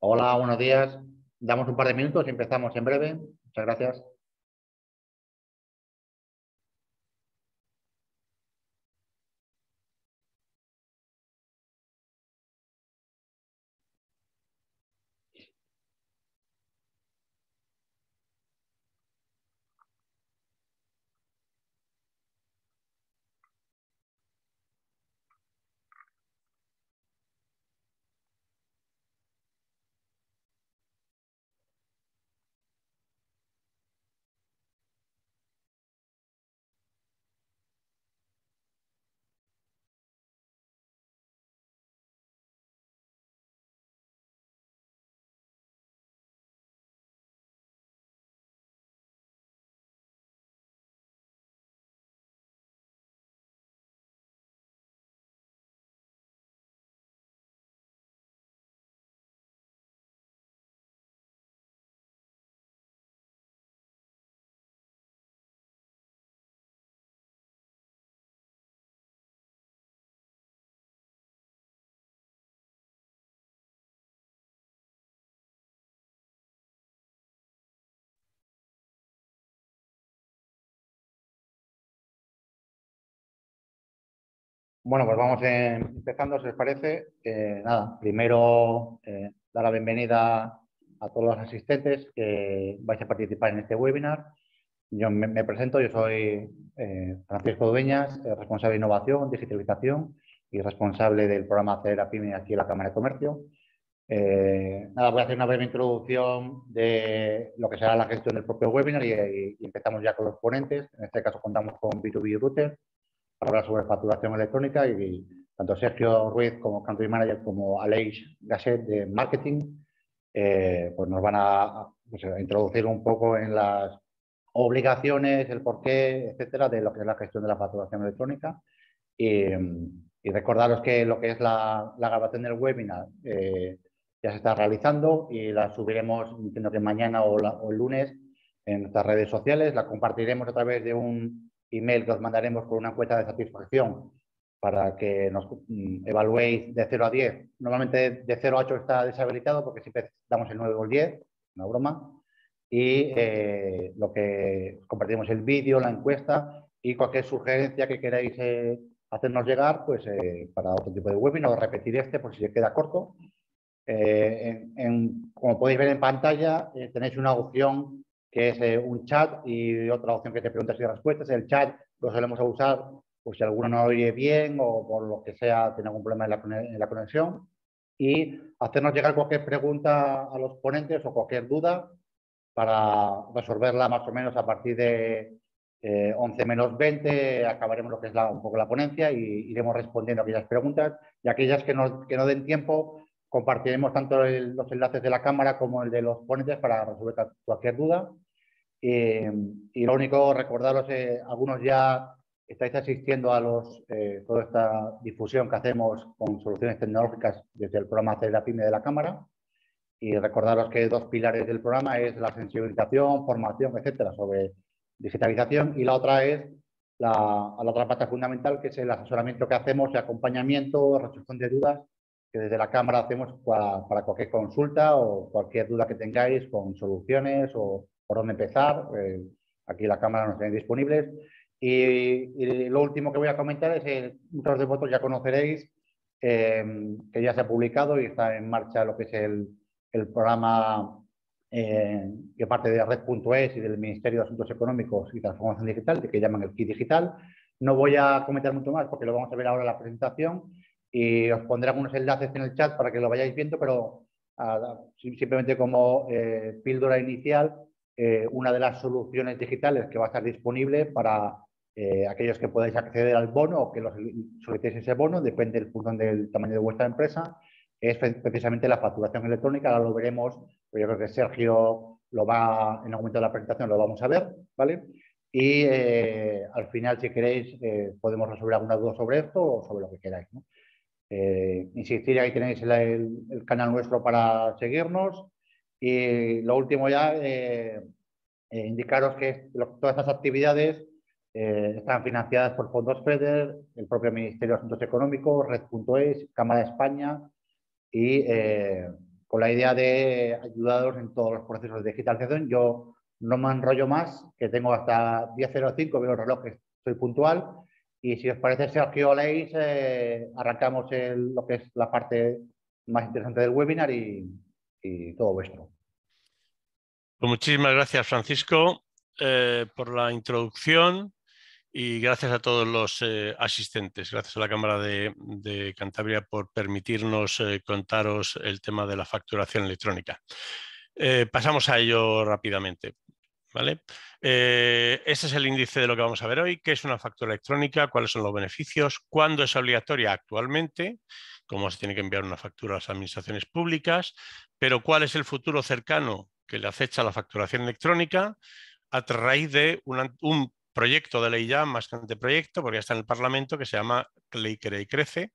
Hola, buenos días. Damos un par de minutos y empezamos en breve. Muchas gracias. Bueno, pues vamos empezando, si os parece. Eh, nada, primero eh, dar la bienvenida a todos los asistentes que vais a participar en este webinar. Yo me, presento, yo soy eh, Francisco Dueñas, responsable de innovación, digitalización y responsable del programa Acelera PyME aquí en la Cámara de Comercio. nada, voy a hacer una breve introducción de lo que será la gestión del propio webinar y, empezamos ya con los ponentes. En este caso contamos con B2B Router, hablar sobre facturación electrónica y, tanto Sergio Ruiz como Country Manager como Aleix Gasset de Marketing eh, pues nos van pues, a, introducir un poco en las obligaciones, el porqué, etcétera, de lo que es la gestión de la facturación electrónica. Y, recordaros que lo que es la, grabación del webinar eh, ya se está realizando y la subiremos, entiendo que mañana o el lunes, en nuestras redes sociales. La compartiremos a través de un email que os mandaremos con una encuesta de satisfacción para que nos mm, evaluéis de 0 a 10. Normalmente de 0 a 8 está deshabilitado porque siempre damos el 9 o el 10, una broma. Y eh, lo que compartimos el vídeo, la encuesta y cualquier sugerencia que queráis eh, hacernos llegar, pues eh, para otro tipo de webinar o repetir este por si se queda corto. como podéis ver en pantalla, tenéis una opción que es eh, un chat y otra opción que te preguntas y respuestas. El chat lo solemos usar pues, si alguno no oye bien o por lo que sea tiene algún problema en la, conexión. Y hacernos llegar cualquier pregunta a los ponentes o cualquier duda para resolverla más o menos a partir de 11 eh, menos 20. Acabaremos lo que es un poco la ponencia y iremos respondiendo aquellas preguntas y aquellas que no, que no den tiempo Compartiremos tanto los enlaces de la cámara como el de los ponentes para resolver cualquier duda. Eh, y lo único, recordaros, eh, algunos ya estáis asistiendo a los, eh, toda esta difusión que hacemos con soluciones tecnológicas desde el programa de la PYME de la Cámara. Y recordaros que dos pilares del programa es la sensibilización, formación, etcétera, sobre digitalización. Y la otra es la, otra parte fundamental, que es el asesoramiento que hacemos, el acompañamiento, resolución de dudas que desde la Cámara hacemos para, cualquier consulta o cualquier duda que tengáis con soluciones o por dónde empezar. Eh, aquí la Cámara nos tiene disponibles. Y, lo último que voy a comentar es muchos de vosotros ya conoceréis, em, que ya se ha publicado y está en marcha lo que es el, el programa eh, que parte de Red.es y del Ministerio de Asuntos Económicos y Transformación Digital, que llaman el KIT Digital. No voy a comentar mucho más porque lo vamos a ver ahora en la presentación y os pondré algunos enlaces en el chat para que lo vayáis viendo, pero ah, simplemente como eh, píldora inicial, eh, una de las soluciones digitales que va a estar disponible para eh, aquellos que podáis acceder al bono o que solicitéis ese bono, depende del, del tamaño de vuestra empresa, es precisamente la facturación electrónica, ahora lo veremos, pero pues yo creo que Sergio lo va, en algún momento de la presentación lo vamos a ver, ¿vale? Y al final, si queréis, podemos resolver alguna duda sobre esto o sobre lo que queráis, ¿no? Eh, insistir, ahí tenéis el, canal nuestro para seguirnos. Y lo último ya, eh, eh, indicaros que todas estas actividades están financiadas por fondos FEDER, el propio Ministerio de Asuntos Económicos, Red.es, Cámara de España y con la idea de ayudaros en todos los procesos de digitalización. Yo no me enrollo más, que tengo hasta 10.05, veo los reloj soy estoy puntual. Y si os parece, Sergio Leis, eh, arrancamos lo que es la parte más interesante del webinar y, todo vuestro. Pues muchísimas gracias, Francisco, eh, por la introducción y gracias a todos los eh, asistentes. Gracias a la Cámara de, de Cantabria por permitirnos contaros el tema de la facturación electrónica. pasamos a ello rápidamente. ¿vale? Eh, ese es el índice de lo que vamos a ver hoy, qué es una factura electrónica, cuáles son los beneficios, cuándo es obligatoria actualmente, cómo se tiene que enviar una factura a las administraciones públicas, pero cuál es el futuro cercano que le acecha la facturación electrónica a raíz de un proyecto de ley ya, más que anteproyecto, porque ya está en el Parlamento, que se llama Ley y Crece.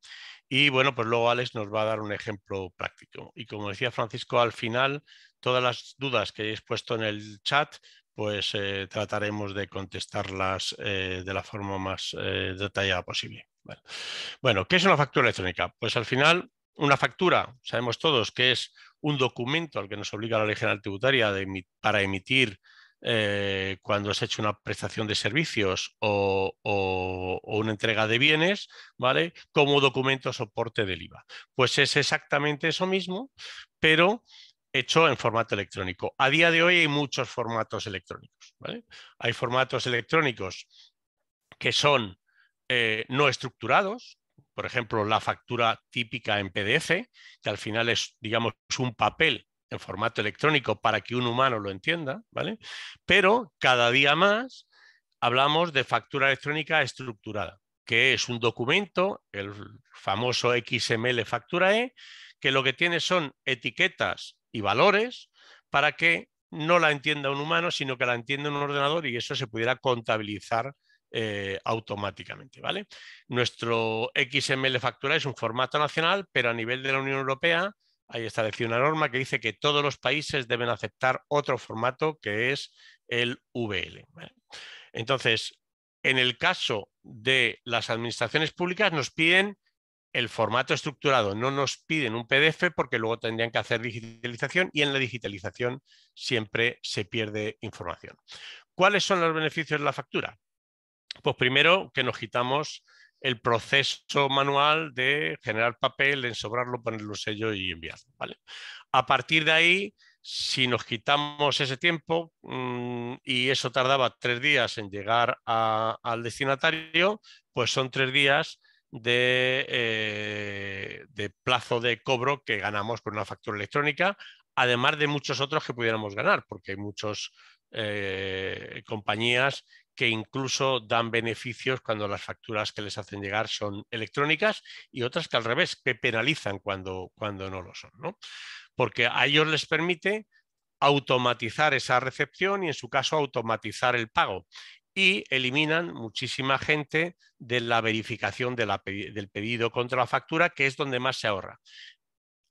Y bueno, pues luego Alex nos va a dar un ejemplo práctico. Y como decía Francisco, al final todas las dudas que hayáis puesto en el chat pues eh, trataremos de contestarlas eh, de la forma más eh, detallada posible. Bueno, ¿qué es una factura electrónica? Pues al final, una factura, sabemos todos que es un documento al que nos obliga la Ley General Tributaria para emitir cuando se ha hecho una prestación de servicios o, o, una entrega de bienes, ¿vale? Como documento soporte del IVA. Pues es exactamente eso mismo, pero hecho en formato electrónico. A día de hoy hay muchos formatos electrónicos. Hay formatos electrónicos que son eh, no estructurados, por ejemplo, la factura típica en PDF, que al final es, digamos, un papel en formato electrónico para que un humano lo entienda, ¿vale? Pero cada día más hablamos de factura electrónica estructurada, que es un documento, el famoso XML factura E, que lo que tiene son etiquetas y valores para que no la entienda un humano, sino que la entienda un ordenador y eso se pudiera contabilizar eh, automáticamente. ¿vale? Nuestro XML factura es un formato nacional, pero a nivel de la Unión Europea hay establecido una norma que dice que todos los países deben aceptar otro formato que es el VL. Entonces, en el caso de las administraciones públicas nos piden el formato estructurado no nos piden un PDF porque luego tendrían que hacer digitalización y en la digitalización siempre se pierde información. ¿Cuáles son los beneficios de la factura? Pues primero que nos quitamos el proceso manual de generar papel, ensobrarlo, ponerle un sello y enviarlo. ¿vale? A partir de ahí, si nos quitamos ese tiempo mm, y eso tardaba tres días en llegar al destinatario, pues son tres días eh, de, plazo de cobro que ganamos con una factura electrónica, además de muchos otros que pudiéramos ganar, porque hay muchas eh, compañías que incluso dan beneficios cuando las facturas que les hacen llegar son electrónicas y otras que al revés, que penalizan cuando, cuando no lo son, porque a ellos les permite automatizar esa recepción y en su caso automatizar el pago y eliminan muchísima gente de la verificación del pedido contra la factura, que es donde más se ahorra.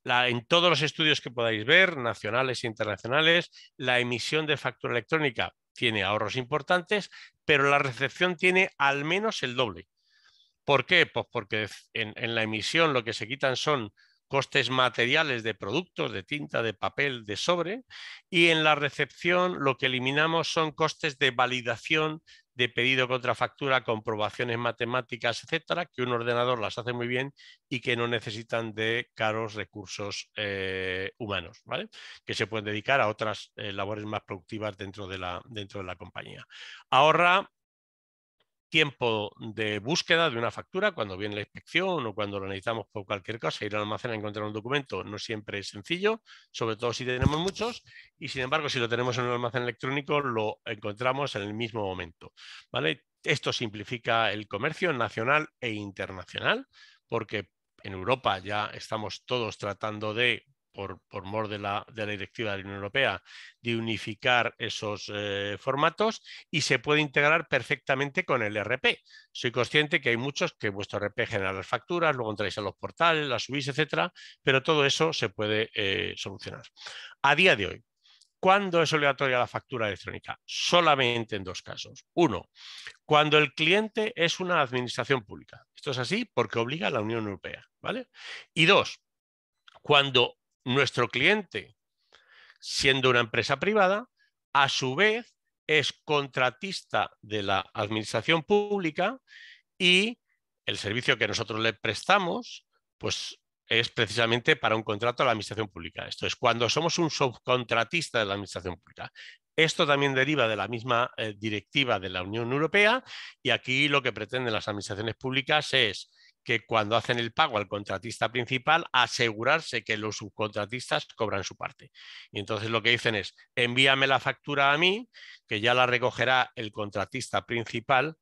en todos los estudios que podáis ver, nacionales e internacionales, la emisión de factura electrónica tiene ahorros importantes, pero la recepción tiene al menos el doble. ¿Por qué? Pues porque en la emisión lo que se quitan son costes materiales de productos, de tinta, de papel, de sobre, y en la recepción lo que eliminamos son costes de validación de pedido contra factura, comprobaciones matemáticas, etcétera, que un ordenador las hace muy bien y que no necesitan de caros recursos eh, humanos, Que se pueden dedicar a otras eh, labores más productivas dentro de la, dentro de la compañía. Ahorra tiempo de búsqueda de una factura, cuando viene la inspección o cuando lo necesitamos por cualquier cosa, ir al almacén a encontrar un documento no siempre es sencillo, sobre todo si tenemos muchos, y sin embargo, si lo tenemos en un almacén electrónico, lo encontramos en el mismo momento. ¿vale? Esto simplifica el comercio nacional e internacional, porque en Europa ya estamos todos tratando de por, mor de la, directiva de la Unión Europea, de unificar esos eh, formatos y se puede integrar perfectamente con el RP. Soy consciente que hay muchos que vuestro RP genera las facturas, luego entráis a los portales, las subís, etcétera, pero todo eso se puede eh, solucionar. A día de hoy, ¿Cuándo es obligatoria la factura electrónica? Solamente en dos casos. Uno, cuando el cliente es una administración pública. Esto es así porque obliga a la Unión Europea, ¿vale? Y dos, cuando nuestro cliente, siendo una empresa privada, a su vez es contratista de la administración pública y el servicio que nosotros le prestamos, pues es precisamente para un contrato a la administración pública. Esto es cuando somos un subcontratista de la administración pública. Esto también deriva de la misma eh, directiva de la Unión Europea y aquí lo que pretenden las administraciones públicas es que cuando hacen el pago al contratista principal, asegurarse que los subcontratistas cobran su parte. Y entonces lo que dicen es, envíame la factura a mí, que ya la recogerá el contratista principal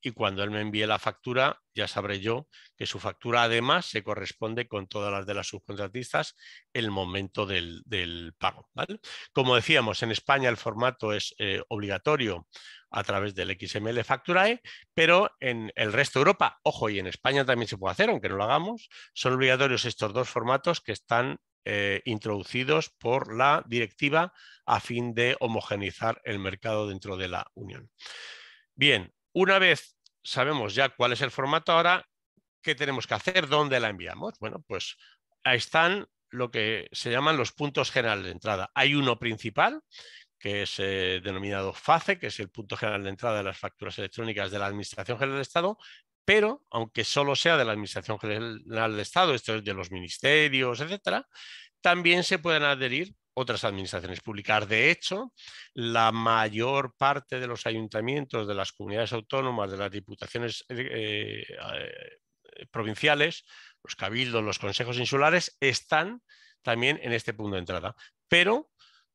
y cuando él me envíe la factura, ya sabré yo que su factura además se corresponde con todas las de las subcontratistas el momento del, pago, Como decíamos, en España el formato es eh, obligatorio a través del XML Facturae, pero en el resto de Europa, ojo, y en España también se puede hacer, aunque no lo hagamos, son obligatorios estos dos formatos que están eh, introducidos por la directiva a fin de homogeneizar el mercado dentro de la Unión. Bien, una vez sabemos ya cuál es el formato ahora, ¿qué tenemos que hacer? ¿Dónde la enviamos? Bueno, pues ahí están lo que se llaman los puntos generales de entrada. Hay uno principal, que es eh, denominado FACE, que es el punto general de entrada de las facturas electrónicas de la Administración General del Estado, pero aunque solo sea de la Administración General del Estado, esto es de los ministerios, etcétera, también se pueden adherir otras administraciones públicas. De hecho, la mayor parte de los ayuntamientos, de las comunidades autónomas, de las diputaciones eh, eh, provinciales, los cabildos, los consejos insulares, están también en este punto de entrada. Pero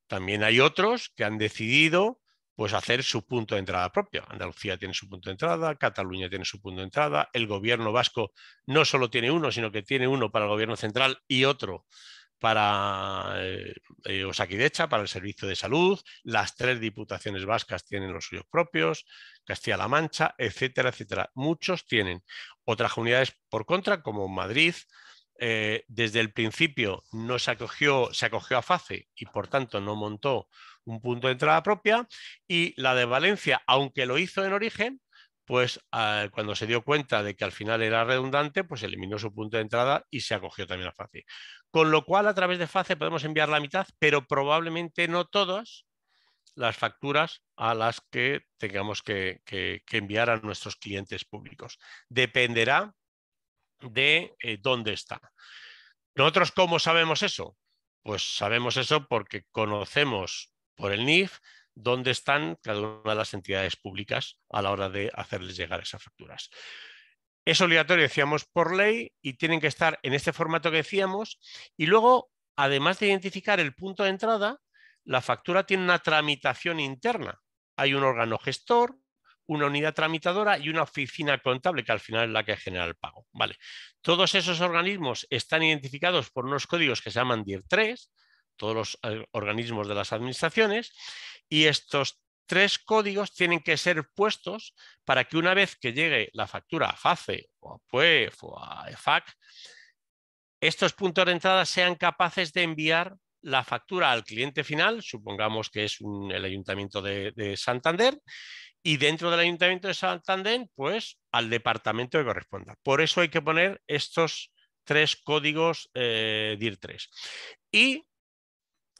también hay otros que han decidido pues hacer su punto de entrada propio. Andalucía tiene su punto de entrada, Cataluña tiene su punto de entrada, el gobierno vasco no solo tiene uno, sino que tiene uno para el gobierno central y otro para eh, eh para el Servicio de Salud, las tres diputaciones vascas tienen los suyos propios, Castilla-La Mancha, etcétera, etcétera. Muchos tienen. Otras unidades por contra, como Madrid, eh, desde el principio no se acogió, se acogió a FACE y por tanto no montó un punto de entrada propia, y la de Valencia, aunque lo hizo en origen, pues ah, cuando se dio cuenta de que al final era redundante, pues eliminó su punto de entrada y se acogió también a FACE. Con lo cual, a través de FACE podemos enviar la mitad, pero probablemente no todas las facturas a las que tengamos que, enviar a nuestros clientes públicos. Dependerá de eh, dónde está. Nosotros, ¿cómo sabemos eso? Pues sabemos eso porque conocemos por el NIF dónde están cada una de las entidades públicas a la hora de hacerles llegar esas facturas. Es obligatorio, decíamos, por ley y tienen que estar en este formato que decíamos. Y luego, además de identificar el punto de entrada, la factura tiene una tramitación interna. Hay un órgano gestor, una unidad tramitadora y una oficina contable, que al final es la que genera el pago. Vale. Todos esos organismos están identificados por unos códigos que se llaman DIR3, todos los eh, organismos de las administraciones, y estos tres códigos tienen que ser puestos para que una vez que llegue la factura a FACE o a PUEF o a EFAC, estos puntos de entrada sean capaces de enviar la factura al cliente final, supongamos que es el Ayuntamiento de, Santander, y dentro del Ayuntamiento de Santander, pues al departamento que corresponda. Por eso hay que poner estos tres códigos eh, DIR3. Y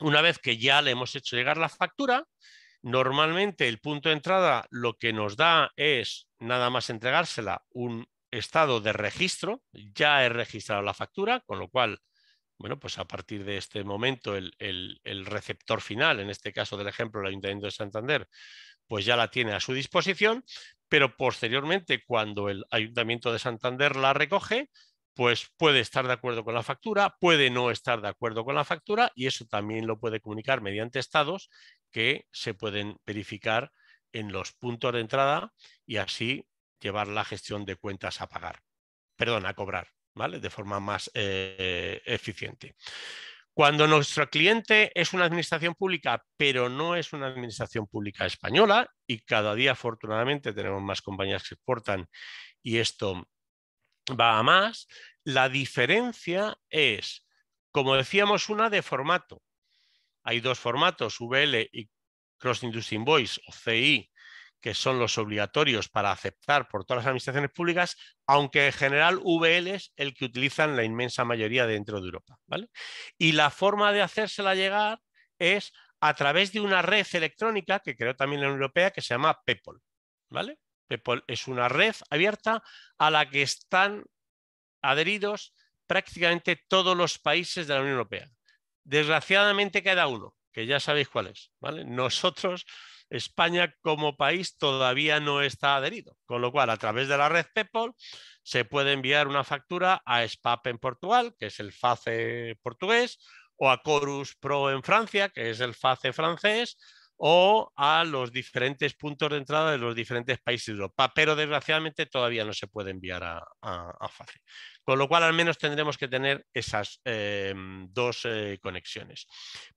una vez que ya le hemos hecho llegar la factura, normalmente el punto de entrada lo que nos da es nada más entregársela un estado de registro, ya he registrado la factura, con lo cual, bueno, pues a partir de este momento el, receptor final, en este caso del ejemplo el Ayuntamiento de Santander, pues ya la tiene a su disposición, pero posteriormente cuando el Ayuntamiento de Santander la recoge, pues puede estar de acuerdo con la factura, puede no estar de acuerdo con la factura y eso también lo puede comunicar mediante estados que se pueden verificar en los puntos de entrada y así llevar la gestión de cuentas a pagar, perdón, a cobrar, ¿vale? De forma más eh, eficiente. Cuando nuestro cliente es una administración pública, pero no es una administración pública española, y cada día afortunadamente tenemos más compañías que exportan y esto va a más. La diferencia es, como decíamos, una de formato. Hay dos formatos, VL y Cross Industry Invoice o CI, que son los obligatorios para aceptar por todas las administraciones públicas, aunque en general VL es el que utilizan la inmensa mayoría dentro de Europa. ¿vale? Y la forma de hacérsela llegar es a través de una red electrónica que creó también la Unión Europea que se llama PEPOL. ¿vale? Eh, es una red abierta a la que están adheridos prácticamente todos los países de la Unión Europea. Desgraciadamente cada uno, que ya sabéis cuál es. ¿vale? Nosotros, España como país, todavía no está adherido, con lo cual a través de la red PEPOL se puede enviar una factura a SPAP en Portugal, que es el FACE portugués, o a Corus Pro en Francia, que es el FACE francés, o a los diferentes puntos de entrada de los diferentes países de Europa, pero desgraciadamente todavía no se puede enviar a, a, e. Con lo cual al menos tendremos que tener esas em, dos eh, conexiones.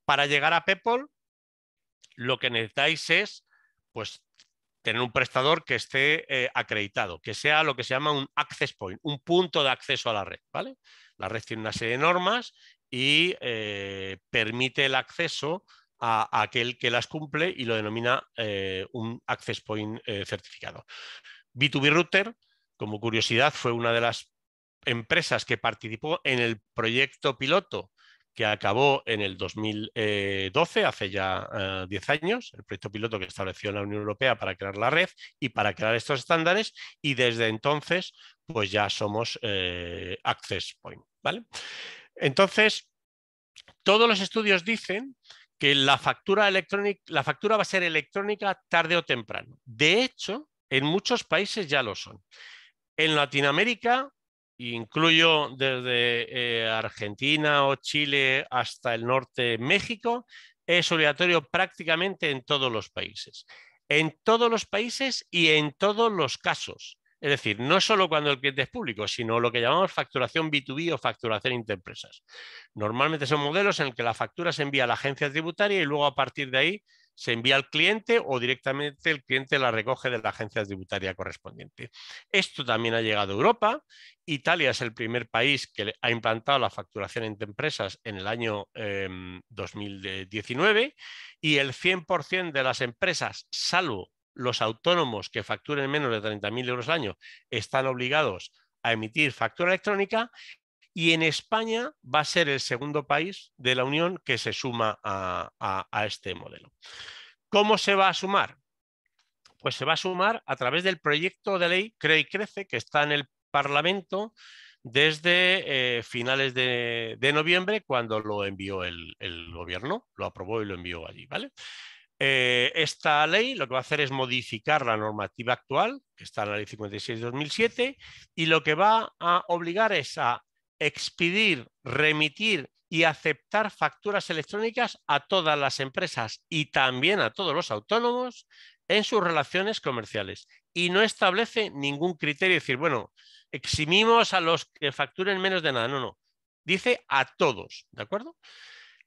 Para llegar a PEPOL, lo que necesitáis es pues, tener un prestador que esté eh, acreditado, que sea lo que se llama un access point, un punto de acceso a la red. ¿vale? La red tiene una serie de normas y eh, permite el acceso a, aquel que las cumple y lo denomina eh, un access point eh, certificado. B2B Router, como curiosidad, fue una de las empresas que participó en el proyecto piloto que acabó en el 2012, eh, hace ya 10 años, el proyecto piloto que estableció la Unión Europea para crear la red y para crear estos estándares, y desde entonces, pues ya somos Access Point. ¿vale? Entonces, todos los estudios dicen que la factura, la factura va a ser electrónica tarde o temprano. De hecho, en muchos países ya lo son. En Latinoamérica, incluyo desde eh, Argentina o Chile hasta el norte México, es obligatorio prácticamente en todos los países. En todos los países y en todos los casos. Es decir, no solo cuando el cliente es público, sino lo que llamamos facturación B2B o facturación empresas. Normalmente son modelos en los que la factura se envía a la agencia tributaria y luego a partir de ahí se envía al cliente o directamente el cliente la recoge de la agencia tributaria correspondiente. Esto también ha llegado a Europa. Italia es el primer país que ha implantado la facturación entre empresas en el año 2019 em, y el 100% de las empresas, salvo los autónomos que facturen menos de 30.000 euros al año están obligados a emitir factura electrónica y en España va a ser el segundo país de la Unión que se suma a, este modelo. ¿Cómo se va a sumar? Pues se va a sumar a través del proyecto de ley CREI Crece que está en el Parlamento desde eh, finales de, noviembre cuando lo envió el, el, gobierno, lo aprobó y lo envió allí, ¿vale? Eh, esta ley lo que va a hacer es modificar la normativa actual, que está en la ley 56-2007, y lo que va a obligar es a expedir, remitir y aceptar facturas electrónicas a todas las empresas y también a todos los autónomos en sus relaciones comerciales. Y no establece ningún criterio, es decir, bueno, eximimos a los que facturen menos de nada. No, no. Dice a todos, ¿de acuerdo?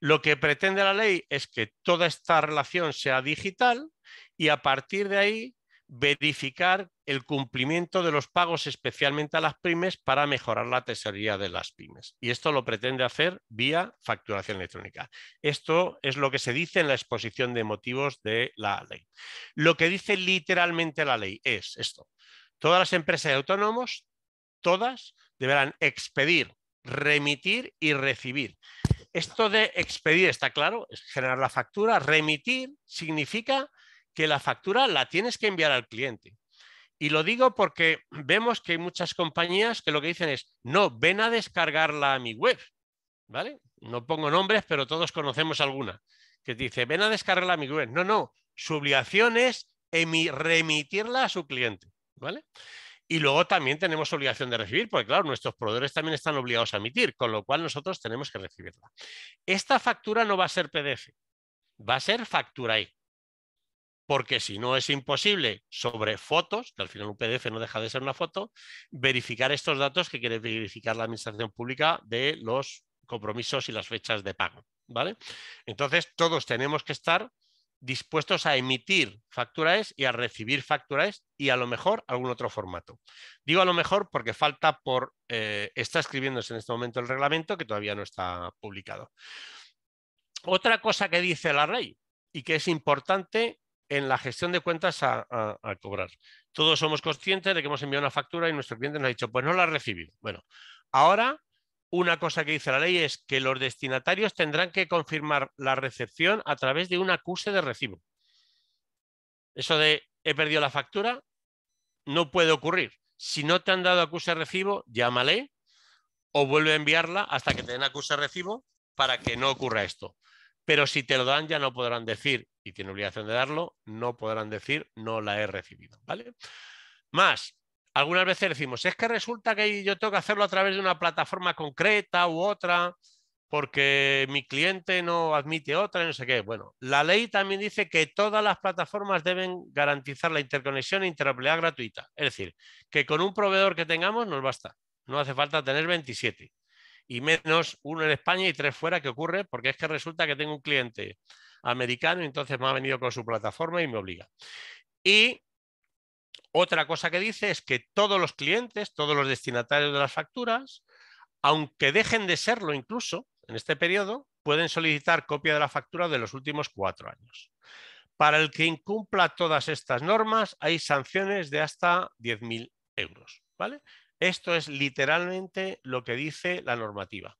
Lo que pretende la ley es que toda esta relación sea digital y a partir de ahí verificar el cumplimiento de los pagos especialmente a las pymes para mejorar la tesorería de las pymes. Y esto lo pretende hacer vía facturación electrónica. Esto es lo que se dice en la exposición de motivos de la ley. Lo que dice literalmente la ley es esto. Todas las empresas de autónomos, todas, deberán expedir, remitir y recibir esto de expedir está claro, es generar la factura. Remitir significa que la factura la tienes que enviar al cliente. Y lo digo porque vemos que hay muchas compañías que lo que dicen es, no, ven a descargarla a mi web. ¿Vale? No pongo nombres, pero todos conocemos alguna que dice, ven a descargarla a mi web. No, no, su obligación es remitirla a su cliente. ¿Vale? Y luego también tenemos obligación de recibir, porque claro, nuestros proveedores también están obligados a emitir, con lo cual nosotros tenemos que recibirla. Esta factura no va a ser PDF, va a ser factura I. Porque si no es imposible sobre fotos, que al final un PDF no deja de ser una foto, verificar estos datos que quiere verificar la administración pública de los compromisos y las fechas de pago. ¿vale? Entonces, todos tenemos que estar dispuestos a emitir facturas y a recibir facturas y a lo mejor algún otro formato. Digo a lo mejor porque falta por, eh, está escribiéndose en este momento el reglamento que todavía no está publicado. Otra cosa que dice la ley y que es importante en la gestión de cuentas a, cobrar. Todos somos conscientes de que hemos enviado una factura y nuestro cliente nos ha dicho, pues no la ha recibido. Bueno, ahora una cosa que dice la ley es que los destinatarios tendrán que confirmar la recepción a través de un acuse de recibo. Eso de he perdido la factura no puede ocurrir. Si no te han dado acuse de recibo, llámale o vuelve a enviarla hasta que te den acuse de recibo para que no ocurra esto. Pero si te lo dan, ya no podrán decir, y tiene obligación de darlo, no podrán decir no la he recibido. ¿vale? Más, algunas veces decimos, es que resulta que yo tengo que hacerlo a través de una plataforma concreta u otra, porque mi cliente no admite otra, no sé qué. Bueno, la ley también dice que todas las plataformas deben garantizar la interconexión e interoperabilidad gratuita. Es decir, que con un proveedor que tengamos nos basta. No hace falta tener 27 y menos uno en España y tres fuera, que ocurre? Porque es que resulta que tengo un cliente americano y entonces me ha venido con su plataforma y me obliga. Y otra cosa que dice es que todos los clientes, todos los destinatarios de las facturas, aunque dejen de serlo incluso en este periodo, pueden solicitar copia de la factura de los últimos cuatro años. Para el que incumpla todas estas normas hay sanciones de hasta 10.000 euros. ¿vale? Esto es literalmente lo que dice la normativa.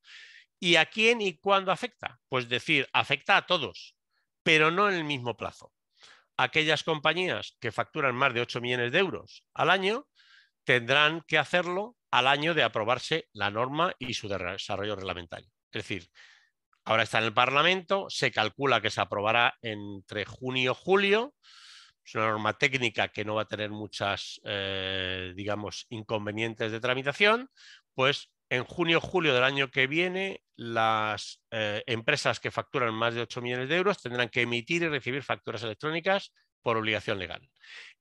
¿Y a quién y cuándo afecta? Pues decir, afecta a todos, pero no en el mismo plazo aquellas compañías que facturan más de 8 millones de euros al año tendrán que hacerlo al año de aprobarse la norma y su desarrollo reglamentario. Es decir, ahora está en el Parlamento, se calcula que se aprobará entre junio y julio. Es una norma técnica que no va a tener muchas, eh, digamos, inconvenientes de tramitación, pues en junio-julio del año que viene, las eh, empresas que facturan más de 8 millones de euros tendrán que emitir y recibir facturas electrónicas por obligación legal.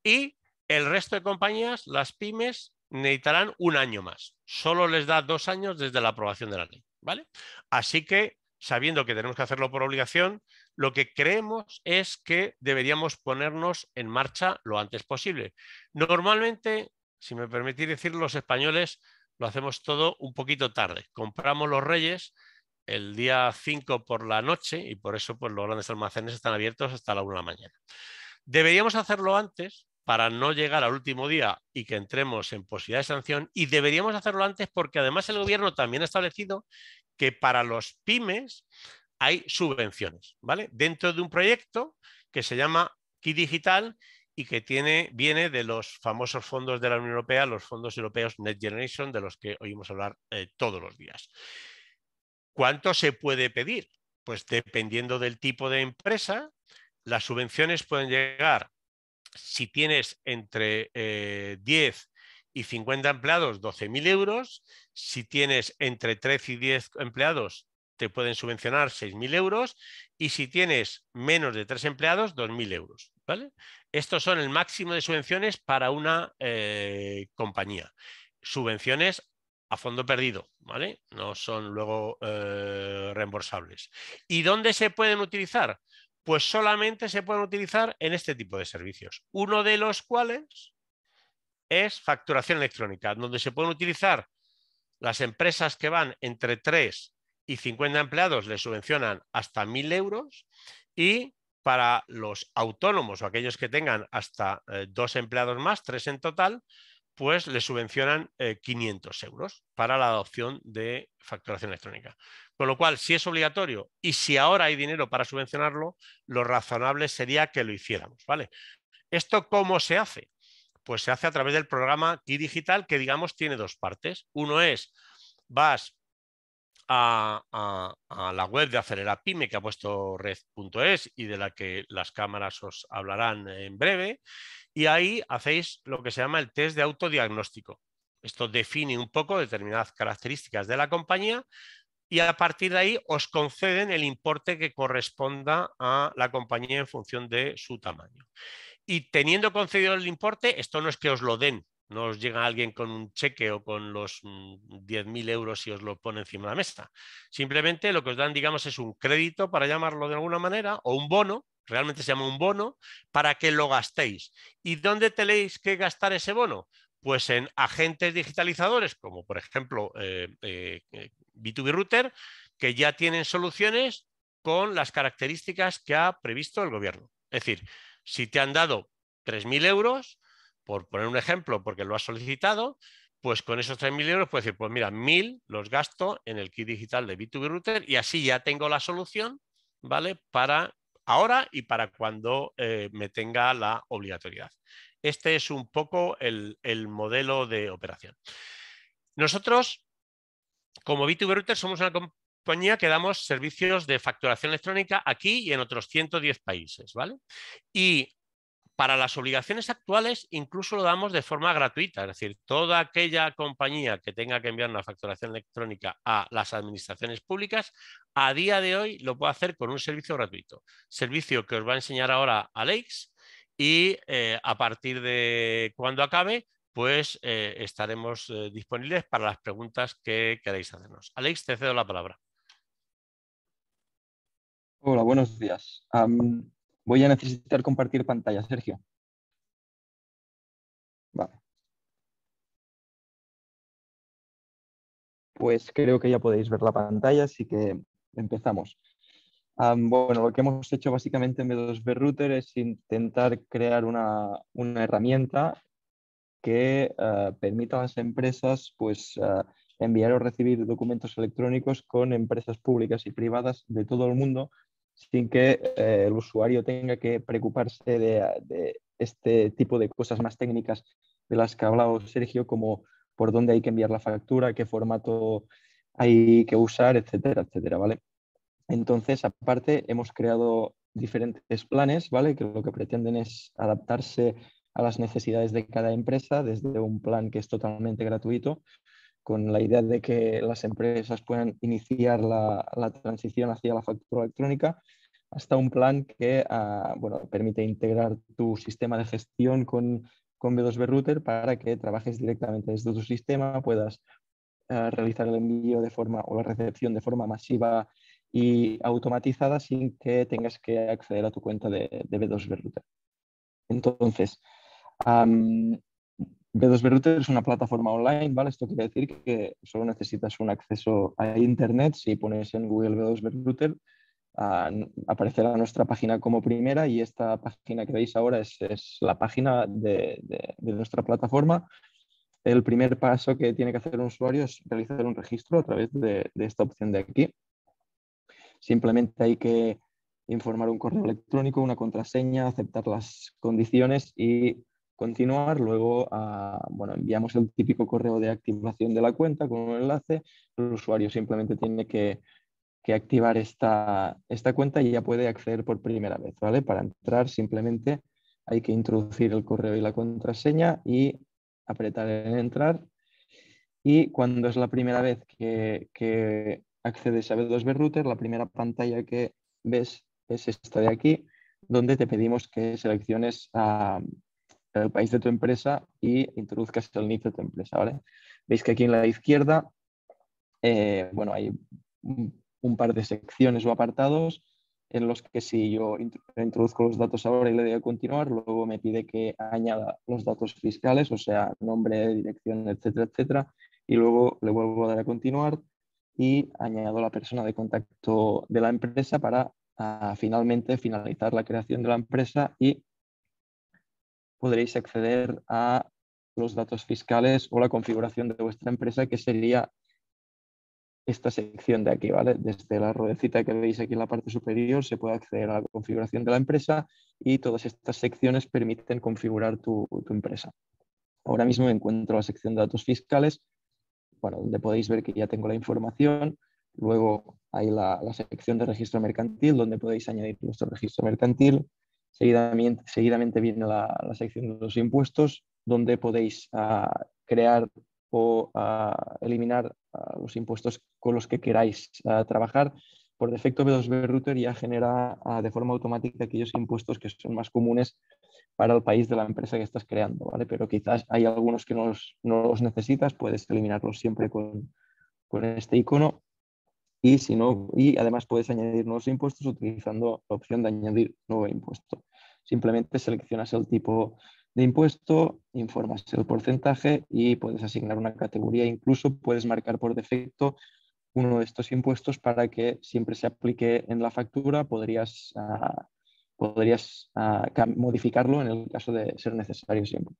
Y el resto de compañías, las pymes, necesitarán un año más. Solo les da dos años desde la aprobación de la ley. ¿vale? Así que, sabiendo que tenemos que hacerlo por obligación, lo que creemos es que deberíamos ponernos en marcha lo antes posible. Normalmente, si me permitís decir, los españoles lo hacemos todo un poquito tarde. Compramos los Reyes el día 5 por la noche y por eso pues, los grandes almacenes están abiertos hasta la 1 de la mañana. Deberíamos hacerlo antes para no llegar al último día y que entremos en posibilidad de sanción y deberíamos hacerlo antes porque además el gobierno también ha establecido que para los pymes hay subvenciones, ¿vale? Dentro de un proyecto que se llama Key Digital y que tiene, viene de los famosos fondos de la Unión Europea, los fondos europeos Net Generation, de los que oímos hablar eh, todos los días. ¿Cuánto se puede pedir? Pues dependiendo del tipo de empresa, las subvenciones pueden llegar, si tienes entre 10 eh, y 50 empleados, 12.000 euros. Si tienes entre 13 y 10 empleados, te pueden subvencionar 6.000 euros. Y si tienes menos de 3 empleados, 2.000 euros. Estos son el máximo de subvenciones para una eh, compañía. Subvenciones a fondo perdido, ¿vale? No son luego eh, reembolsables. ¿Y dónde se pueden utilizar? Pues solamente se pueden utilizar en este tipo de servicios, uno de los cuales es facturación electrónica, donde se pueden utilizar las empresas que van entre 3 y 50 empleados, le subvencionan hasta 1.000 euros y para los autónomos o aquellos que tengan hasta eh, dos empleados más, tres en total, pues le subvencionan 500 eh, euros para la adopción de facturación electrónica. Con lo cual, si es obligatorio y si ahora hay dinero para subvencionarlo, lo razonable sería que lo hiciéramos, ¿vale? ¿Esto cómo se hace? Pues se hace a través del programa KI Digital, que digamos tiene dos partes. Uno es, vas a, la web de Acelera Pyme que ha puesto red.es y de la que las cámaras os hablarán en breve. Y ahí hacéis lo que se llama el test de autodiagnóstico. Esto define un poco determinadas características de la compañía y a partir de ahí os conceden el importe que corresponda a la compañía en función de su tamaño. Y teniendo concedido el importe, esto no es que os lo den no os llega alguien con un cheque o con los 10.000 mm, euros y os lo pone encima de la mesa. Simplemente lo que os dan, digamos, es un crédito, para llamarlo de alguna manera, o un bono, realmente se llama un bono, para que lo gastéis. ¿Y dónde tenéis que gastar ese bono? Pues en agentes digitalizadores, como por ejemplo B2B eh, eh, eh, Router, que ya tienen soluciones con las características que ha previsto el gobierno. Es decir, si te han dado 3.000 euros, por poner un ejemplo, porque lo ha solicitado, pues con esos 3.000 euros puedo decir, pues mira, 1.000 los gasto en el kit digital de B2B Router y así ya tengo la solución, ¿vale? Para ahora y para cuando eh, me tenga la obligatoriedad. Este es un poco el, el modelo de operación. Nosotros, como B2B Router, somos una compañía que damos servicios de facturación electrónica aquí y en otros 110 países, ¿vale? Y para las obligaciones actuales incluso lo damos de forma gratuita, es decir, toda aquella compañía que tenga que enviar una facturación electrónica a las administraciones públicas, a día de hoy lo puede hacer con un servicio gratuito, servicio que os va a enseñar ahora Alex y eh, a partir de cuando acabe, pues eh, estaremos eh, disponibles para las preguntas que queráis hacernos. Alex, te cedo la palabra. Hola, buenos días. Voy a necesitar compartir pantalla, Sergio. Vale. Pues creo que ya podéis ver la pantalla, así que empezamos. bueno, lo que hemos hecho básicamente en B2B Router es intentar crear una, herramienta que eh, permita a las empresas pues, eh, enviar o recibir documentos electrónicos con empresas públicas y privadas de todo el mundo sin que eh, el usuario tenga que preocuparse de, de, este tipo de cosas más técnicas de las que ha hablado Sergio, como por dónde hay que enviar la factura, qué formato hay que usar, etcétera, etcétera, ¿vale? Entonces, aparte, hemos creado diferentes planes, ¿vale? Que lo que pretenden es adaptarse a las necesidades de cada empresa, desde un plan que es totalmente gratuito con la idea de que las empresas puedan iniciar la, transición hacia la factura electrónica, hasta un plan que ah, bueno, permite integrar tu sistema de gestión con, con B2B Router para que trabajes directamente desde tu sistema, puedas ah, realizar el envío de forma o la recepción de forma masiva y automatizada sin que tengas que acceder a tu cuenta de, B2B Router. Entonces, B2B Router es una plataforma online, ¿vale? Esto quiere decir que solo necesitas un acceso a Internet. Si pones en Google B2B Router, ah, aparecerá nuestra página como primera y esta página que veis ahora es, es la página de, de, de, nuestra plataforma. El primer paso que tiene que hacer un usuario es realizar un registro a través de, de esta opción de aquí. Simplemente hay que informar un correo electrónico, una contraseña, aceptar las condiciones y continuar, luego ah, bueno, enviamos el típico correo de activación de la cuenta con un enlace, el usuario simplemente tiene que, activar esta, esta cuenta y ya puede acceder por primera vez, ¿vale? Para entrar simplemente hay que introducir el correo y la contraseña y apretar en entrar. Y cuando es la primera vez que, accedes a B2B Router, la primera pantalla que ves es esta de aquí, donde te pedimos que selecciones a ah, el eh, país de tu empresa y introduzcas el NIF de tu empresa, ¿vale? Veis que aquí en la izquierda, eh, bueno, hay un, par de secciones o apartados en los que si yo introduzco los datos ahora y le doy a continuar, luego me pide que añada los datos fiscales, o sea, nombre, dirección, etcétera, etcétera, y luego le vuelvo a dar a continuar y añado la persona de contacto de la empresa para ah, finalmente finalizar la creación de la empresa y podréis acceder a los datos fiscales o la configuración de vuestra empresa, que sería esta sección de aquí, ¿vale? Desde la ruedecita que veis aquí en la parte superior se puede acceder a la configuración de la empresa y todas estas secciones permiten configurar tu, empresa. Ahora mismo encuentro la sección de datos fiscales, donde podéis ver que ya tengo la información. Luego hay la, la sección de registro mercantil, donde podéis añadir vuestro registro mercantil, Seguidamente, viene la, sección de los impuestos, donde podéis ah, crear o ah, eliminar ah, los impuestos con los que queráis trabajar. Por defecto, B2B Router ya genera de forma automática aquellos impuestos que son más comunes para el país de la empresa que estás creando, ¿vale? Pero quizás hay algunos que no los, no necesitas, puedes eliminarlos siempre con, con este icono y, y además puedes añadir nuevos impuestos utilizando la opción de añadir nuevo impuesto. Simplemente seleccionas el tipo de impuesto, informas el porcentaje y puedes asignar una categoría. Incluso puedes marcar por defecto uno de estos impuestos para que siempre se aplique en la factura. Podrías, ah, podrías ah, modificarlo en el caso de ser necesario siempre.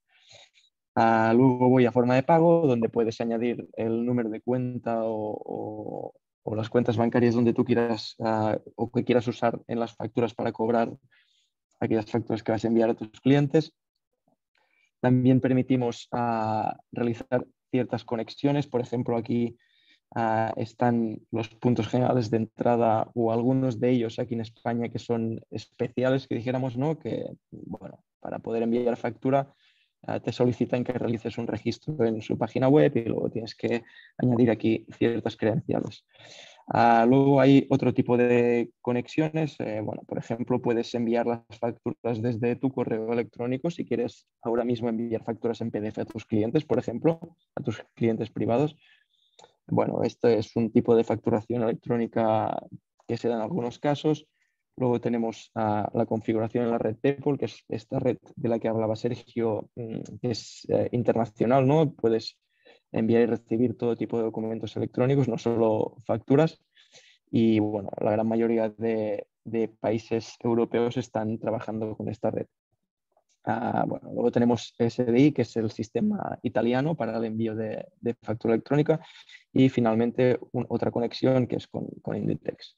Ah, luego voy a forma de pago, donde puedes añadir el número de cuenta o, o las cuentas bancarias donde tú quieras ah, o que quieras usar en las facturas para cobrar aquellas facturas que vas a enviar a tus clientes. También permitimos ah, realizar ciertas conexiones, por ejemplo, aquí ah, están los puntos generales de entrada o algunos de ellos aquí en España que son especiales, que dijéramos, ¿no? Que, bueno, para poder enviar factura Ah, te solicitan que realices un registro en su página web y luego tienes que añadir aquí ciertas credenciales. Ah, luego hay otro tipo de conexiones. Eh, bueno, por ejemplo, puedes enviar las facturas desde tu correo electrónico si quieres ahora mismo enviar facturas en PDF a tus clientes, por ejemplo, a tus clientes privados. Bueno, este es un tipo de facturación electrónica que se da en algunos casos. Luego tenemos la configuración en la red TePol, que es esta red de la que hablaba Sergio, mm, que es eh, internacional, ¿no? Puedes enviar y recibir todo tipo de documentos electrónicos, no solo facturas. Y bueno, la gran mayoría de, países europeos están trabajando con esta red. Ah, bueno, luego tenemos SDI, que es el sistema italiano para el envío de, factura electrónica. Y finalmente otra conexión que es con Inditex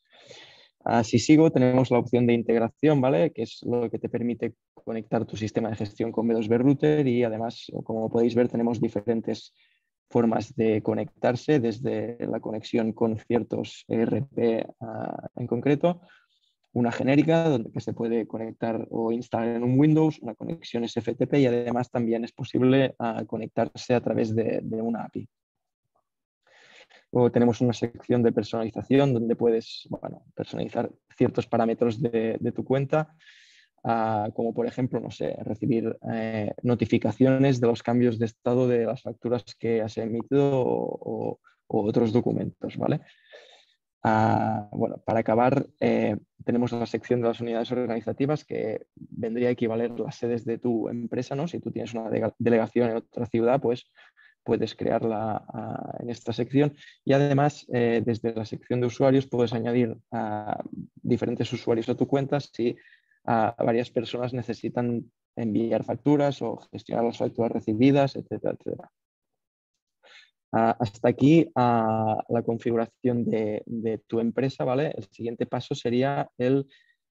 si sigo, tenemos la opción de integración, ¿vale? Que es lo que te permite conectar tu sistema de gestión con B2B Router y además, como podéis ver, tenemos diferentes formas de conectarse desde la conexión con ciertos ERP en concreto, una genérica donde que se puede conectar o instalar en un Windows, una conexión SFTP y además también es posible ah, conectarse a través de, de una API. Luego tenemos una sección de personalización donde puedes bueno, personalizar ciertos parámetros de, tu cuenta, ah, como por ejemplo, no sé, recibir eh, notificaciones de los cambios de estado de las facturas que has emitido o, otros documentos, ¿vale? Ah, bueno, para acabar, eh, tenemos la sección de las unidades organizativas que vendría a equivaler las sedes de tu empresa, ¿no? Si tú tienes una delegación en otra ciudad, pues puedes crearla ah, en esta sección y además eh, desde la sección de usuarios puedes añadir a diferentes usuarios a tu cuenta si varias personas necesitan enviar facturas o gestionar las facturas recibidas, etcétera, etcétera. Ah, hasta aquí ah, la configuración de, de, tu empresa, ¿vale? El siguiente paso sería el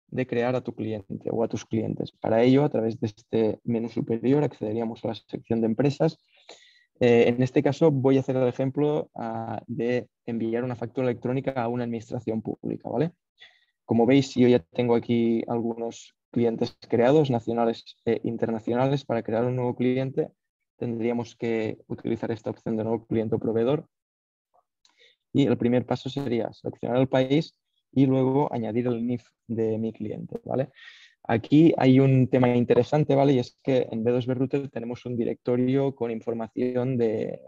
de crear a tu cliente o a tus clientes. Para ello, a través de este menú superior, accederíamos a la sección de empresas eh, en este caso voy a hacer el ejemplo ah, de enviar una factura electrónica a una administración pública, ¿vale? Como veis, yo ya tengo aquí algunos clientes creados, nacionales e internacionales. Para crear un nuevo cliente tendríamos que utilizar esta opción de nuevo cliente o proveedor. Y el primer paso sería seleccionar el país y luego añadir el NIF de mi cliente, ¿vale? Aquí hay un tema interesante, ¿vale? Y es que en B2B Router tenemos un directorio con información de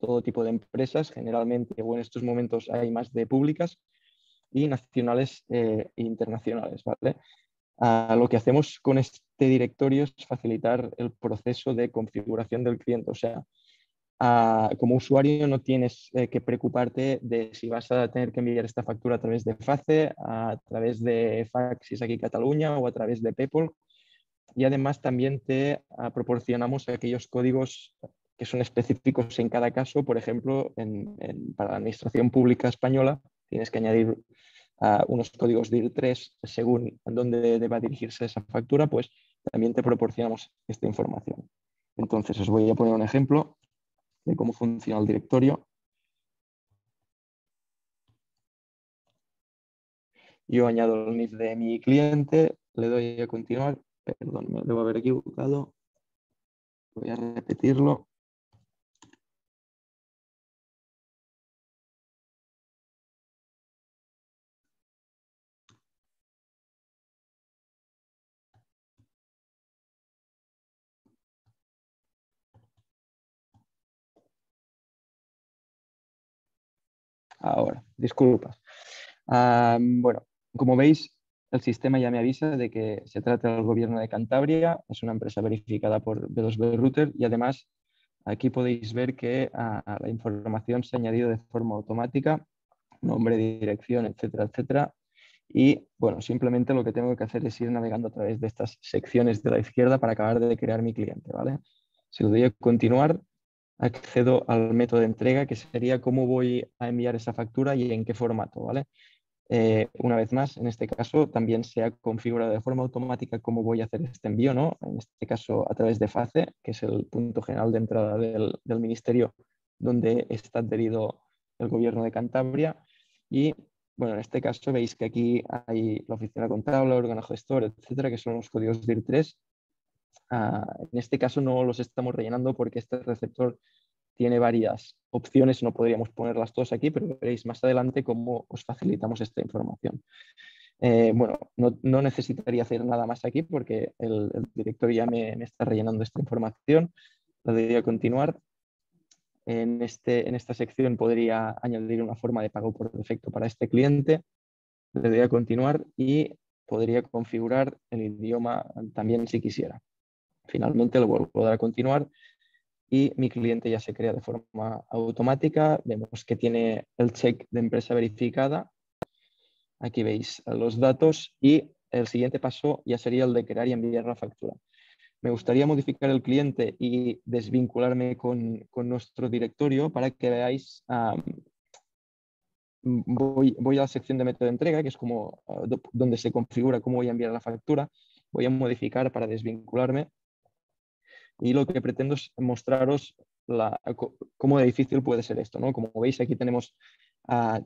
todo tipo de empresas, generalmente o en estos momentos hay más de públicas y nacionales eh, e internacionales, ¿vale? Ah, lo que hacemos con este directorio es facilitar el proceso de configuración del cliente, o sea, Ah, como usuario no tienes eh, que preocuparte de si vas a tener que enviar esta factura a través de FACE, a través de Faxis aquí en Cataluña o a través de PayPal. Y además también te ah, proporcionamos aquellos códigos que son específicos en cada caso. Por ejemplo, en, para la Administración Pública Española tienes que añadir ah, unos códigos DIR3 según dónde deba dirigirse esa factura, pues también te proporcionamos esta información. Entonces, os voy a poner un ejemplo de cómo funciona el directorio. Yo añado el NIF de mi cliente, le doy a continuar, perdón, me debo haber equivocado, voy a repetirlo. ahora. Disculpas. Ah, bueno, como veis, el sistema ya me avisa de que se trata del gobierno de Cantabria, es una empresa verificada por B2B Router y además aquí podéis ver que ah, la información se ha añadido de forma automática, nombre, dirección, etcétera, etcétera. Y bueno, simplemente lo que tengo que hacer es ir navegando a través de estas secciones de la izquierda para acabar de crear mi cliente, ¿vale? Si lo doy a continuar, accedo al método de entrega, que sería cómo voy a enviar esa factura y en qué formato, ¿vale? Eh, una vez más, en este caso también se ha configurado de forma automática cómo voy a hacer este envío, ¿no? En este caso a través de FACE, que es el punto general de entrada del, del ministerio donde está adherido el gobierno de Cantabria. Y bueno, en este caso veis que aquí hay la oficina contable, órgano gestor, etcétera, que son los códigos DIR3 Ah, en este caso no los estamos rellenando porque este receptor tiene varias opciones, no podríamos ponerlas todas aquí, pero veréis más adelante cómo os facilitamos esta información. Eh, bueno, no, necesitaría hacer nada más aquí porque el, director ya me, está rellenando esta información. La debería continuar. En, este, en esta sección podría añadir una forma de pago por defecto para este cliente. Le doy continuar y podría configurar el idioma también si quisiera. Finalmente lo vuelvo a dar a continuar y mi cliente ya se crea de forma automática. Vemos que tiene el check de empresa verificada. Aquí veis los datos y el siguiente paso ya sería el de crear y enviar la factura. Me gustaría modificar el cliente y desvincularme con, nuestro directorio para que veáis Voy, voy, a la sección de método de entrega, que es como ah, donde se configura cómo voy a enviar la factura. Voy a modificar para desvincularme y lo que pretendo es mostraros la, cómo de difícil puede ser esto. ¿no? Como veis, aquí tenemos